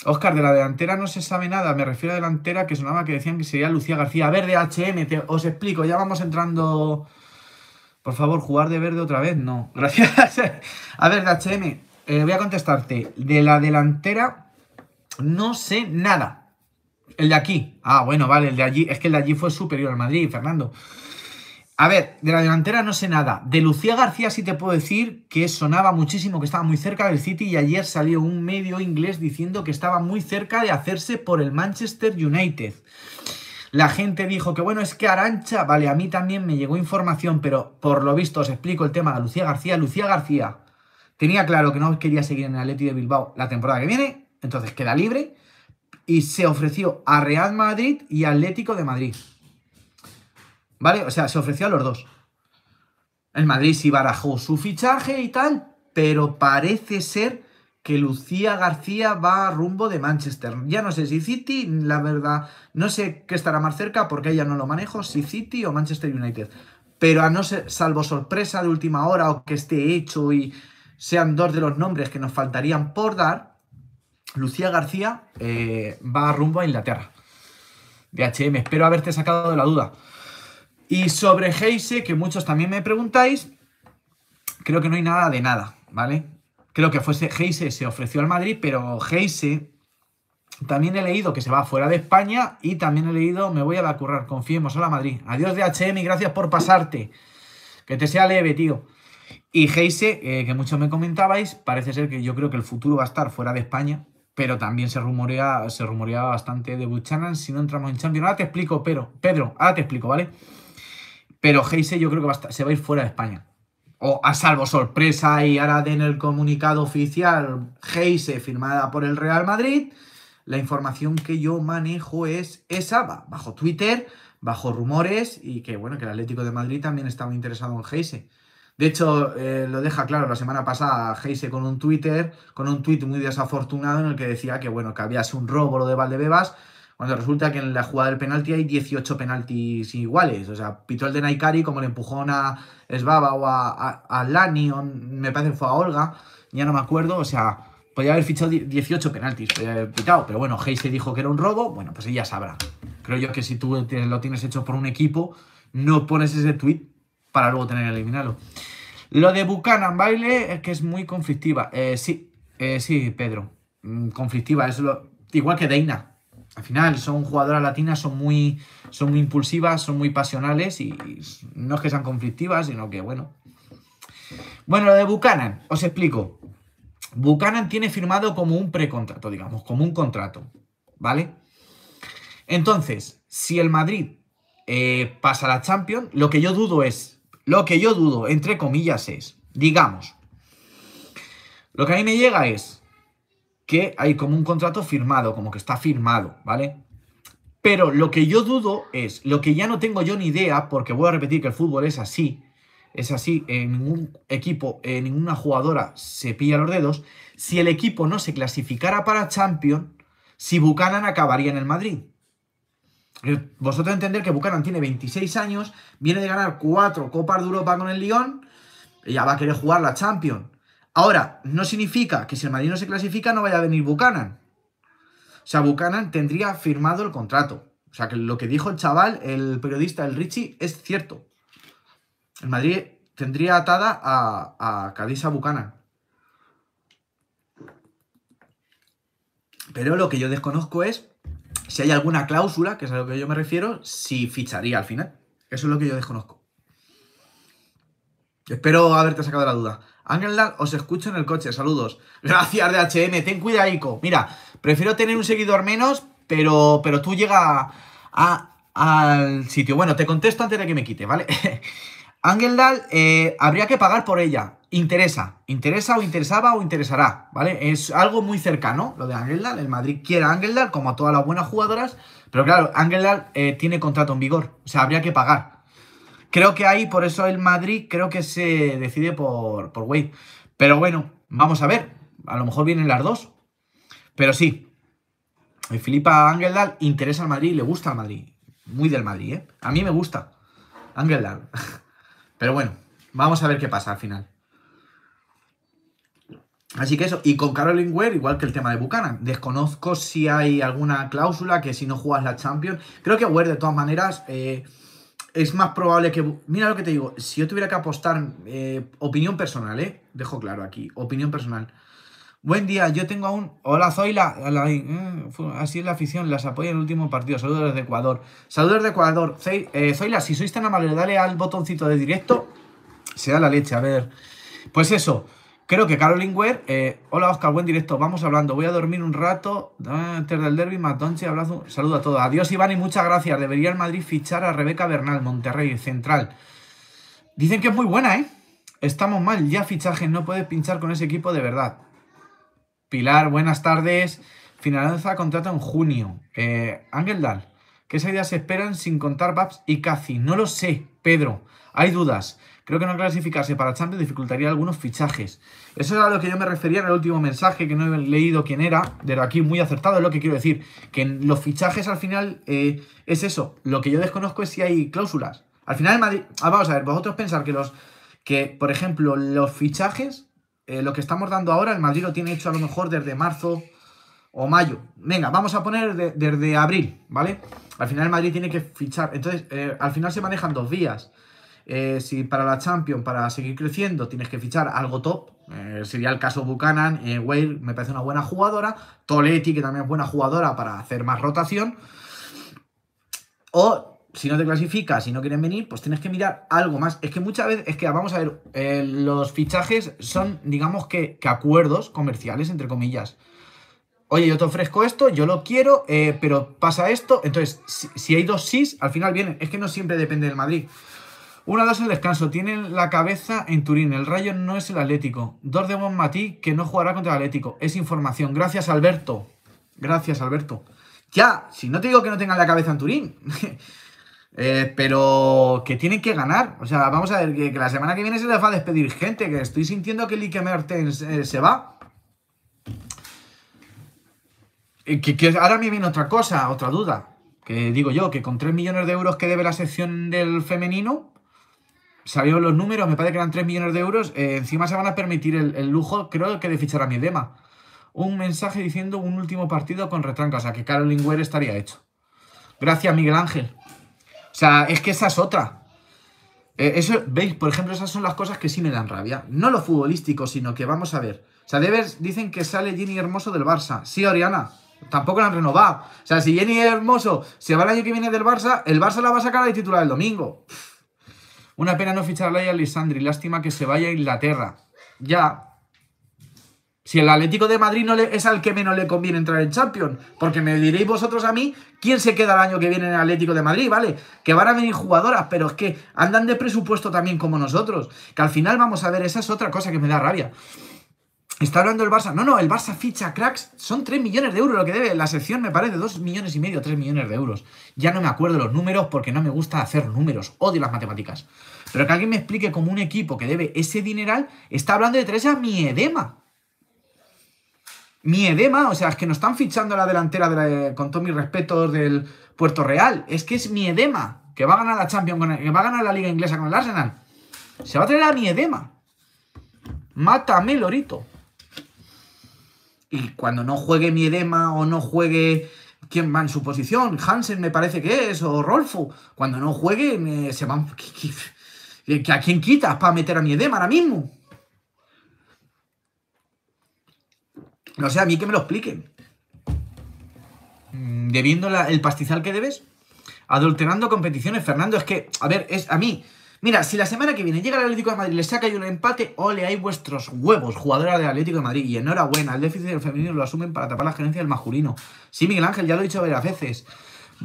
Oscar, de la delantera no se sabe nada. Me refiero a delantera que sonaba que decían que sería Lucía García. A ver, de HM, os explico, ya vamos entrando por favor, jugar de verde otra vez, no. *laughs* Gracias. A ver, DHM, eh, voy a contestarte. De la delantera, no sé nada. El de aquí. Ah, bueno, vale, el de allí. Es que el de allí fue superior al Madrid, Fernando. A ver, de la delantera no sé nada. De Lucía García sí te puedo decir que sonaba muchísimo, que estaba muy cerca del City y ayer salió un medio inglés diciendo que estaba muy cerca de hacerse por el Manchester United. La gente dijo que, bueno, es que Arancha, vale, a mí también me llegó información, pero por lo visto os explico el tema de Lucía García. Lucía García tenía claro que no quería seguir en el Atleti de Bilbao la temporada que viene, entonces queda libre y se ofreció a Real Madrid y Atlético de Madrid. ¿Vale? O sea, se ofreció a los dos. El Madrid sí barajó su fichaje y tal, pero parece ser que Lucía García va rumbo de Manchester. Ya no sé si City, la verdad, no sé qué estará más cerca porque ella no lo manejo, si City o Manchester United. Pero a no ser, salvo sorpresa de última hora o que esté hecho y sean dos de los nombres que nos faltarían por dar, Lucía García Va eh, va rumbo a Inglaterra. De HM, espero haberte sacado de la duda. Y sobre Heise, que muchos también me preguntáis, creo que no hay nada de nada, ¿vale? creo que fuese Heise, se ofreció al Madrid, pero Geise, también he leído que se va fuera de España y también he leído me voy a la currar, confiemos, hola Madrid. Adiós de Hm y gracias por pasarte. Que te sea leve, tío. Y Geise, eh, que muchos me comentabais, parece ser que yo creo que el futuro va a estar fuera de España, pero también se rumorea, se rumoreaba bastante de Buchanan si no entramos en Champions. Ahora te explico, pero, Pedro, ahora te explico, ¿vale? Pero Heise yo creo que se va a ir fuera de España o a salvo sorpresa y ahora den el comunicado oficial Heise firmada por el Real Madrid, la información que yo manejo es esa, bajo Twitter, bajo rumores y que bueno, que el Atlético de Madrid también estaba interesado en Heise. De hecho, eh, lo deja claro la semana pasada Heise con un Twitter, con un tweet muy desafortunado en el que decía que bueno, que había sido un robo lo de Valdebebas, cuando resulta que en la jugada del penalti hay 18 penaltis iguales. O sea, pitó el de Naikari como le empujón a Esbaba o a, Lani, me parece que fue a Olga, ya no me acuerdo. O sea, podía haber fichado 18 penaltis, podía haber pitado. Pero bueno, Hayes dijo que era un robo, bueno, pues ella sabrá. Creo yo que si tú lo tienes hecho por un equipo, no pones ese tweet para luego tener que eliminarlo. Lo de Buchanan Baile es que es muy conflictiva. Eh, sí, eh, sí, Pedro. Mm, conflictiva, es igual que Deina al final son jugadoras latinas, son muy, son muy impulsivas, son muy pasionales y, no es que sean conflictivas, sino que bueno. Bueno, lo de Buchanan, os explico. Buchanan tiene firmado como un precontrato, digamos, como un contrato, ¿vale? Entonces, si el Madrid eh, pasa a la Champions, lo que yo dudo es, lo que yo dudo, entre comillas, es, digamos, lo que a mí me llega es que hay como un contrato firmado, como que está firmado, ¿vale? Pero lo que yo dudo es, lo que ya no tengo yo ni idea, porque voy a repetir que el fútbol es así, es así, en eh, ningún equipo, en eh, ninguna jugadora se pilla los dedos, si el equipo no se clasificara para Champions, si Buchanan acabaría en el Madrid. Eh, vosotros entender que Buchanan tiene 26 años, viene de ganar cuatro Copas de Europa con el Lyon, ya va a querer jugar la Champions. Ahora, no significa que si el Madrid no se clasifica no vaya a venir Buchanan. O sea, Buchanan tendría firmado el contrato. O sea, que lo que dijo el chaval, el periodista, el Richie, es cierto. El Madrid tendría atada a, a bucanan Buchanan. Pero lo que yo desconozco es si hay alguna cláusula, que es a lo que yo me refiero, si ficharía al final. Eso es lo que yo desconozco. Espero haberte sacado la duda. Dal, os escucho en el coche, saludos. Gracias, de H&M. ten cuidado Ico Mira, prefiero tener un seguidor menos, pero, pero tú llega al sitio. Bueno, te contesto antes de que me quite, ¿vale? Angeldal, *laughs* eh, habría que pagar por ella. Interesa. Interesa o interesaba o interesará, ¿vale? Es algo muy cercano, lo de Dal El Madrid quiere a Dal, como a todas las buenas jugadoras. Pero claro, Angeldal eh, tiene contrato en vigor. O sea, habría que pagar. Creo que ahí, por eso el Madrid, creo que se decide por, por Wade. Pero bueno, vamos a ver. A lo mejor vienen las dos. Pero sí, eh, Filipa Angeldal interesa al Madrid le gusta al Madrid. Muy del Madrid, ¿eh? A mí me gusta Angeldal. *laughs* Pero bueno, vamos a ver qué pasa al final. Así que eso, y con Caroline Ware, igual que el tema de Buchanan. Desconozco si hay alguna cláusula que si no juegas la Champions. Creo que Ware, de todas maneras, eh, es más probable que. Mira lo que te digo, si yo tuviera que apostar, eh, opinión personal, ¿eh? Dejo claro aquí, opinión personal. Buen día, yo tengo aún. Hola, Zoila. Eh, así es la afición, las apoya en el último partido. Saludos desde Ecuador. Saludos de Ecuador. Eh, Zoila, si sois tan amables, dale al botoncito de directo. Se da la leche, a ver. Pues eso. Creo que Caroline Ware, eh, hola Oscar, buen directo, vamos hablando, voy a dormir un rato, antes del derby, Matonchi, abrazo, saludo a todos, adiós Iván y muchas gracias, debería el Madrid fichar a Rebeca Bernal, Monterrey, Central. Dicen que es muy buena, ¿eh? Estamos mal, ya fichajes, no puedes pinchar con ese equipo de verdad. Pilar, buenas tardes, finaliza contrato en junio. Eh, Ángel Dal, ¿qué salidas se esperan sin contar Babs y Casi? No lo sé, Pedro, hay dudas. Creo que no clasificarse para Champions dificultaría algunos fichajes. Eso era a lo que yo me refería en el último mensaje, que no he leído quién era, pero aquí muy acertado es lo que quiero decir. Que los fichajes al final eh, es eso. Lo que yo desconozco es si hay cláusulas. Al final, el Madrid... Ah, vamos a ver, vosotros pensar que los. Que, por ejemplo, los fichajes, eh, lo que estamos dando ahora, el Madrid lo tiene hecho a lo mejor desde marzo o mayo. Venga, vamos a poner desde abril, ¿vale? Al final el Madrid tiene que fichar. Entonces, eh, al final se manejan dos días. Eh, si para la Champions, para seguir creciendo, tienes que fichar algo top, eh, sería el caso Buchanan, eh, Whale me parece una buena jugadora, Toletti, que también es buena jugadora para hacer más rotación, o si no te clasificas, si no quieren venir, pues tienes que mirar algo más. Es que muchas veces, es que vamos a ver, los fichajes son, digamos que, acuerdos comerciales, entre comillas. Oye, yo te ofrezco esto, yo lo quiero, pero pasa esto. Entonces, si, hay dos sís, al final vienen. Es que no siempre depende del Madrid. Una 2 el descanso. Tienen la cabeza en Turín. El Rayo no es el Atlético. Dos de Matí, que no jugará contra el Atlético. Es información. Gracias, Alberto. Gracias, Alberto. Ya, si no te digo que no tengan la cabeza en Turín. *laughs* Eh, pero que tienen que ganar. O sea, vamos a ver, que, la semana que viene se les va a despedir gente. Que estoy sintiendo que Lique Mertens eh, se va. que, ahora me viene otra cosa, otra duda. Que digo yo, que con 3 millones de euros que debe la sección del femenino, salieron los números, me parece que eran 3 millones de euros. Eh, encima se van a permitir el, lujo, creo que de fichar a mi edema. Un mensaje diciendo un último partido con retranca. O sea, que Carolyn estaría hecho. Gracias, Miguel Ángel. O sea, es que esa es otra. Eh, eso, veis, por ejemplo, esas son las cosas que sí me dan rabia. No lo futbolístico, sino que vamos a ver. O sea, dicen que sale Jenny Hermoso del Barça. Sí, Oriana. Tampoco la han renovado. O sea, si Jenny Hermoso se va el año que viene del Barça, el Barça la va a sacar de titular el domingo. Una pena no fichar a y lástima que se vaya a Inglaterra. Ya. Si el Atlético de Madrid no es al que menos le conviene entrar en Champions, porque me diréis vosotros a mí quién se queda el año que viene en el Atlético de Madrid, ¿vale? Que van a venir jugadoras, pero es que andan de presupuesto también como nosotros. Que al final vamos a ver, esa es otra cosa que me da rabia. Está hablando el Barça. No, no, el Barça ficha cracks. Son 3 millones de euros lo que debe la sección, me parece. 2 millones y medio, 3 millones de euros. Ya no me acuerdo los números porque no me gusta hacer números. Odio las matemáticas. Pero que alguien me explique cómo un equipo que debe ese dineral está hablando de Teresa a mi edema. Mi edema, o sea, es que no están fichando la delantera, con todos mis respetos, del Puerto Real. Es que es mi edema, que va a ganar la Champions, que va a ganar la Liga Inglesa con el Arsenal. Se va a traer a mi edema. Mátame, Lorito. Y cuando no juegue mi edema o no juegue quién va en su posición, Hansen me parece que es, o Rolfo, cuando no juegue se van... *laughs* ¿A quién quitas para meter a mi edema ahora mismo? No sé, a mí que me lo expliquen. Mm, debiendo el pastizal que debes, adulterando competiciones, Fernando, es que, a ver, es a mí, Mira, si la semana que viene llega el Atlético de Madrid, le saca y un empate, le hay vuestros huevos, jugadora del Atlético de Madrid. Y enhorabuena, el déficit del femenino lo asumen para tapar la gerencia del masculino. Sí, Miguel Ángel, ya lo he dicho varias veces.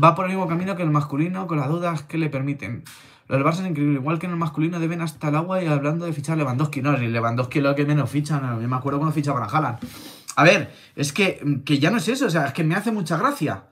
Va por el mismo camino que el masculino, con las dudas que le permiten. Los del Barça es increíble, igual que en el masculino deben hasta el agua y hablando de fichar Lewandowski. No, Lewandowski es lo que menos no, yo me acuerdo cuando fichaba a Haaland. A ver, es que, que ya no es eso, o sea, es que me hace mucha gracia.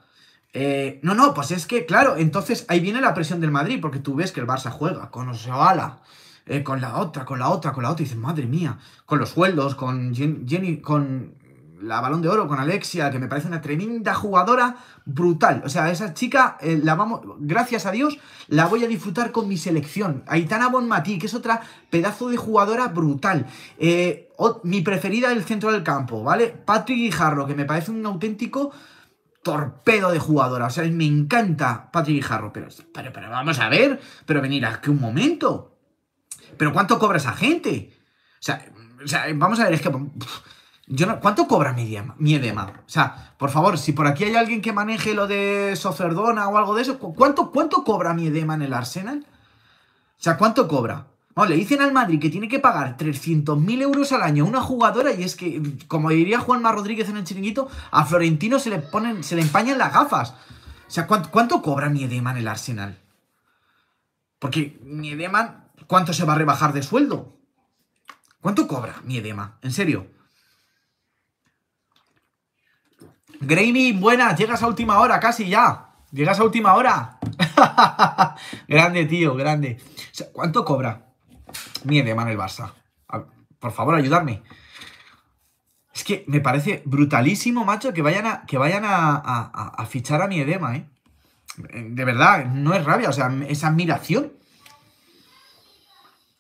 Eh, no, no, pues es que, claro, entonces ahí viene la presión del Madrid, porque tú ves que el Barça juega con Osoala, eh, con la otra, con la otra, con la otra, y dices, madre mía, con los sueldos, con Jenny, con la balón de oro, con Alexia, que me parece una tremenda jugadora, brutal. O sea, esa chica, eh, la vamos, gracias a Dios, la voy a disfrutar con mi selección. Aitana Bonmatí, que es otra pedazo de jugadora brutal. mi preferida del centro del campo, ¿vale? Patrick Guijarro, que me parece un auténtico torpedo de jugadora. O sea, me encanta Patrick Jarro, pero, pero, vamos a ver, pero venir que un momento. ¿Pero cuánto cobra esa gente? O sea, vamos a ver, es que... Yo ¿Cuánto cobra mi, edema, mi edema? O sea, por favor, si por aquí hay alguien que maneje lo de Soferdona o algo de eso, ¿cuánto, cuánto cobra mi edema en el Arsenal? O sea, ¿cuánto cobra? No, le dicen al Madrid que tiene que pagar 300.000 euros al año a una jugadora y es que, como diría Juanma Rodríguez en el chiringuito, a Florentino se le, ponen, se le empañan las gafas. O sea, ¿cuánto, cobra Miedema en el Arsenal? Porque Miedema, ¿cuánto se va a rebajar de sueldo? ¿Cuánto cobra Niedema? En serio. Grainy, buenas, llegas a última hora, casi ya. Llegas a última hora. *laughs* grande, tío, grande. ¿Cuánto cobra? mi edema en el Barça. Por favor, ayudarme. Es que me parece brutalísimo, macho, que vayan a, que vayan a, fichar a mi edema, ¿eh? De verdad, no es rabia, o sea, es admiración.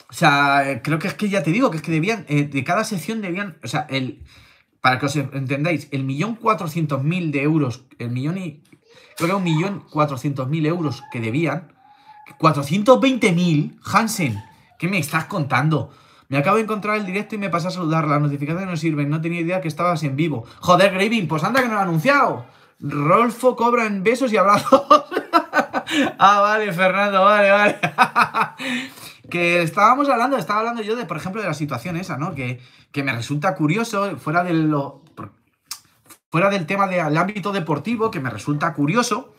O sea, creo que es que ya te digo, que es que debían, eh, de cada sección debían, o sea, el, para que os entendáis, el millón cuatrocientos mil de euros, el millón y, creo que un millón cuatrocientos mil euros que debían, mil Hansen, ¿Qué me estás contando? Me acabo de encontrar el directo y me pasa a saludar. Las notificaciones no sirven. No tenía idea que estabas en vivo. Joder, Graving, pues anda que no lo ha anunciado. Rolfo cobra en besos y abrazos. *laughs* ah, vale, Fernando, vale, vale. *laughs* que estábamos hablando, estaba hablando yo de, por ejemplo, de la situación esa, ¿no? Que, me resulta curioso, fuera de lo. Fuera del tema del ámbito deportivo, que me resulta curioso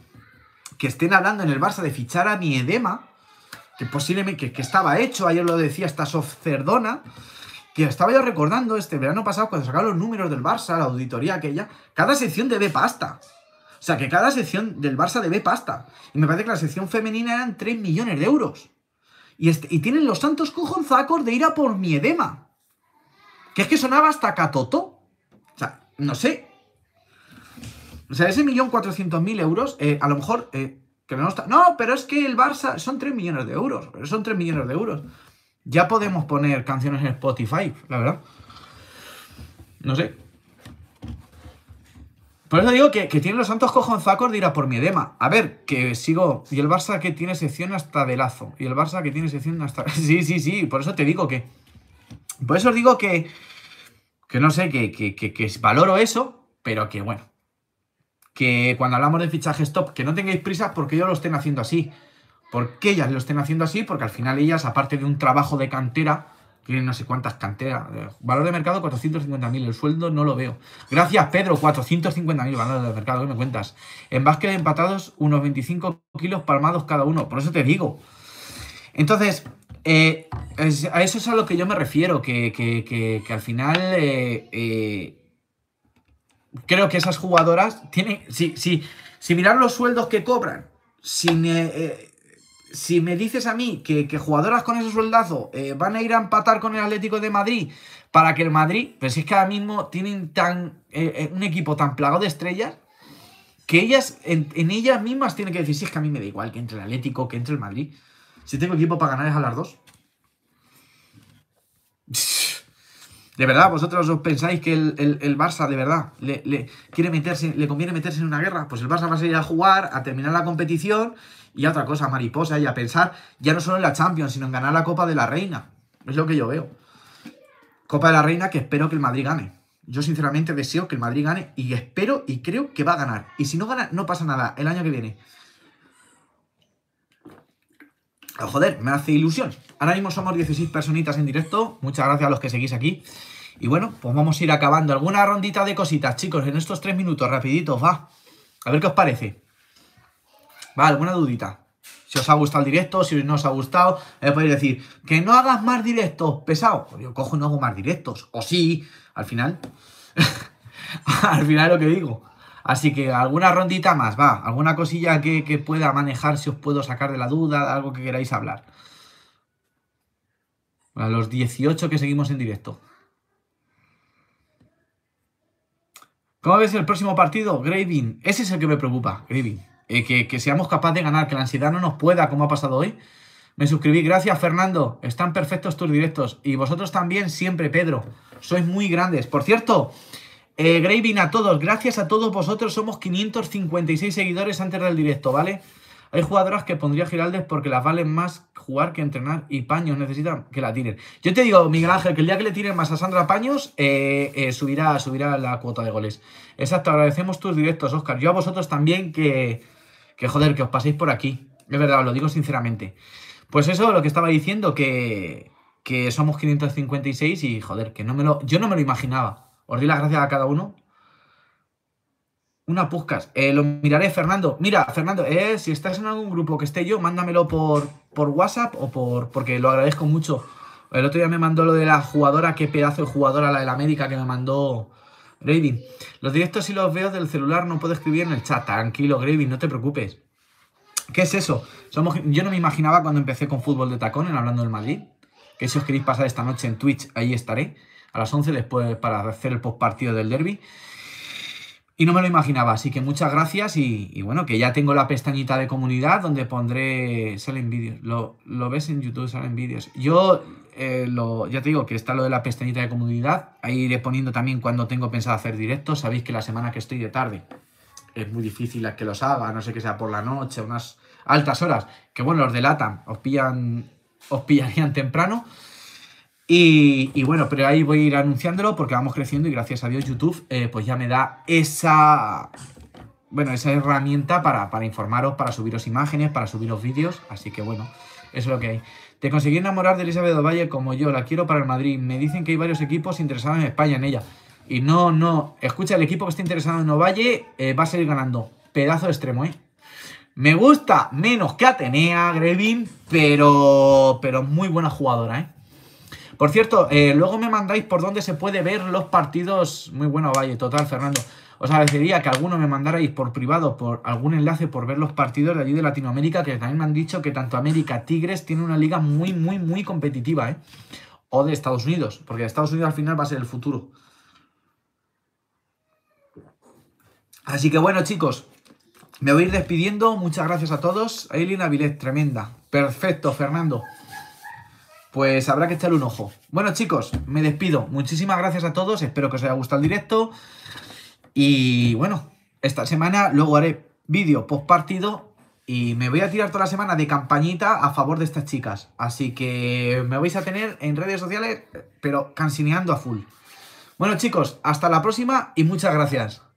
que estén hablando en el Barça de fichar a mi edema que posiblemente que, estaba hecho, ayer lo decía esta Cerdona, que estaba yo recordando este verano pasado cuando sacaron los números del Barça, la auditoría aquella, cada sección debe pasta. O sea, que cada sección del Barça debe pasta. Y me parece que la sección femenina eran 3 millones de euros. Y, este, tienen los santos cojonzacos de ir a por mi edema. Que es que sonaba hasta Catoto. O sea, no sé. O sea, ese millón cuatrocientos mil euros, eh, a lo mejor eh, que me gusta. No, pero es que el Barça son 3 millones de euros, son 3 millones de euros. Ya podemos poner canciones en Spotify, la verdad. No sé. Por eso digo que, que los santos cojonzacos de ir a por mi edema. A ver, que sigo. Y el Barça que tiene sección hasta de lazo. Y el Barça que tiene sección hasta. *laughs* Sí, sí, sí. Por eso te digo que. Por eso os digo que. Que no sé, que, que, que valoro eso, pero que bueno que cuando hablamos de fichajes top, que no tengáis prisas porque ellos lo estén haciendo así. Porque ellas lo estén haciendo así, porque al final ellas, aparte de un trabajo de cantera, tienen no sé cuántas canteras. Eh, valor de mercado 450.000, el sueldo no lo veo. Gracias, Pedro, 450.000 valor de mercado, ¿qué me cuentas? En básquet empatados, unos 25 kilos palmados cada uno, por eso te digo. Entonces, eh, a eso es a lo que yo me refiero, que, al final eh, creo que esas jugadoras tienen. Si, si, si mirar los sueldos que cobran, si me eh, dices a mí que, jugadoras con ese sueldazo eh, van a ir a empatar con el Atlético de Madrid para que el Madrid, Pero pues si es que ahora mismo tienen tan eh, un equipo tan plagado de estrellas que ellas en, ellas mismas tienen que decir, si es que a mí me da igual que entre el Atlético, que entre el Madrid, si tengo equipo para ganar es a las dos. ¿De verdad vosotros os pensáis que el, Barça de verdad le, quiere meterse, le conviene meterse en una guerra? Pues el Barça va a salir a jugar, a terminar la competición y a otra cosa, mariposa, y a pensar ya no solo en la Champions, sino en ganar la Copa de la Reina. Es lo que yo veo. Copa de la Reina que espero que el Madrid gane. Yo sinceramente deseo que el Madrid gane y espero y creo que va a ganar. Y si no gana, no pasa nada el año que viene. Oh, joder, me hace ilusión. Ahora mismo somos 16 personitas en directo. Muchas gracias a los que seguís aquí. Y bueno, pues vamos a ir acabando. Alguna rondita de cositas, chicos, en estos tres minutos, rapiditos, va. A ver qué os parece. Va, alguna dudita. Si os ha gustado el directo, si no os ha gustado, eh, podéis decir, que no hagas más directos, pesado. Pues yo cojo y no hago más directos. O sí, al final. *laughs* al final lo que digo. Así que alguna rondita más, va, alguna cosilla que, pueda manejar si os puedo sacar de la duda, algo que queráis hablar. A los 18 que seguimos en directo. ¿Cómo ves el próximo partido? Graving. Ese es el que me preocupa, Graving. Eh, que, que, seamos capaces de ganar, que la ansiedad no nos pueda, como ha pasado hoy. Me suscribí, gracias Fernando. Están perfectos tus directos. Y vosotros también, siempre, Pedro. Sois muy grandes. Por cierto, eh, a todos, gracias a todos vosotros, somos 556 seguidores antes del directo, ¿vale? Hay jugadoras que pondría Giraldes porque las valen más jugar que entrenar y Paños necesita que la tiren. Yo te digo, Miguel Ángel, que el día que le tiren más a Sandra Paños, eh, eh, subirá, subirá la cuota de goles. Exacto, agradecemos tus directos, Oscar. Yo a vosotros también que, que joder, que os paséis por aquí. Es verdad, os lo digo sinceramente. Pues eso, lo que estaba diciendo, que, que somos 556 y joder, que no me lo, yo no me lo imaginaba. Os doy las gracias a cada uno. Una Puscas. Eh, lo miraré, Fernando. Mira, Fernando, eh, si estás en algún grupo que esté yo, mándamelo por, por WhatsApp o por. porque lo agradezco mucho. El otro día me mandó lo de la jugadora, qué pedazo de jugadora la de la América que me mandó Gravy. Los directos si los veo del celular no puedo escribir en el chat. Tranquilo, Gravy, no te preocupes. ¿Qué es eso? Somos, yo no me imaginaba cuando empecé con fútbol de tacón en Hablando del Madrid. Que si os queréis pasar esta noche en Twitch, ahí estaré a las 11 después para hacer el postpartido del derby. Y no me lo imaginaba, así que muchas gracias y, bueno, que ya tengo la pestañita de comunidad donde pondré salen vídeos. Lo, lo, ves en YouTube, salen vídeos. Yo eh, lo, ya te digo que está lo de la pestañita de comunidad. Ahí iré poniendo también cuando tengo pensado hacer directos. Sabéis que la semana que estoy de tarde es muy difícil que los haga, no sé que sea por la noche, unas altas horas, que bueno, los delatan, os pillan, os pillarían temprano. Y, bueno, pero ahí voy a ir anunciándolo porque vamos creciendo y gracias a Dios YouTube eh, pues ya me da esa, bueno, esa herramienta para, informaros, para subiros imágenes, para subiros vídeos. Así que bueno, eso es lo que hay. Te conseguí enamorar de Elizabeth Ovalle como yo, la quiero para el Madrid. Me dicen que hay varios equipos interesados en España en ella. Y no, no, escucha, el equipo que esté interesado en Ovalle eh, va a seguir ganando. Pedazo de extremo, ¿eh? Me gusta menos que Atenea, Grevin, pero, pero muy buena jugadora, ¿eh? Por cierto, eh, luego me mandáis por dónde se puede ver los partidos. Muy bueno, Valle, total, Fernando. Os agradecería que alguno me mandarais por privado, por algún enlace, por ver los partidos de allí de Latinoamérica, que también me han dicho que tanto América Tigres tiene una liga muy, muy, muy competitiva, ¿eh? O de Estados Unidos, porque Estados Unidos al final va a ser el futuro. Así que bueno, chicos, me voy a ir despidiendo. Muchas gracias a todos. Aileen Avilés, tremenda. Perfecto, Fernando pues habrá que echarle un ojo. Bueno, chicos, me despido. Muchísimas gracias a todos. Espero que os haya gustado el directo. Y bueno, esta semana luego haré vídeo post partido. Y me voy a tirar toda la semana de campañita a favor de estas chicas. Así que me vais a tener en redes sociales, pero cansineando a full. Bueno, chicos, hasta la próxima y muchas gracias.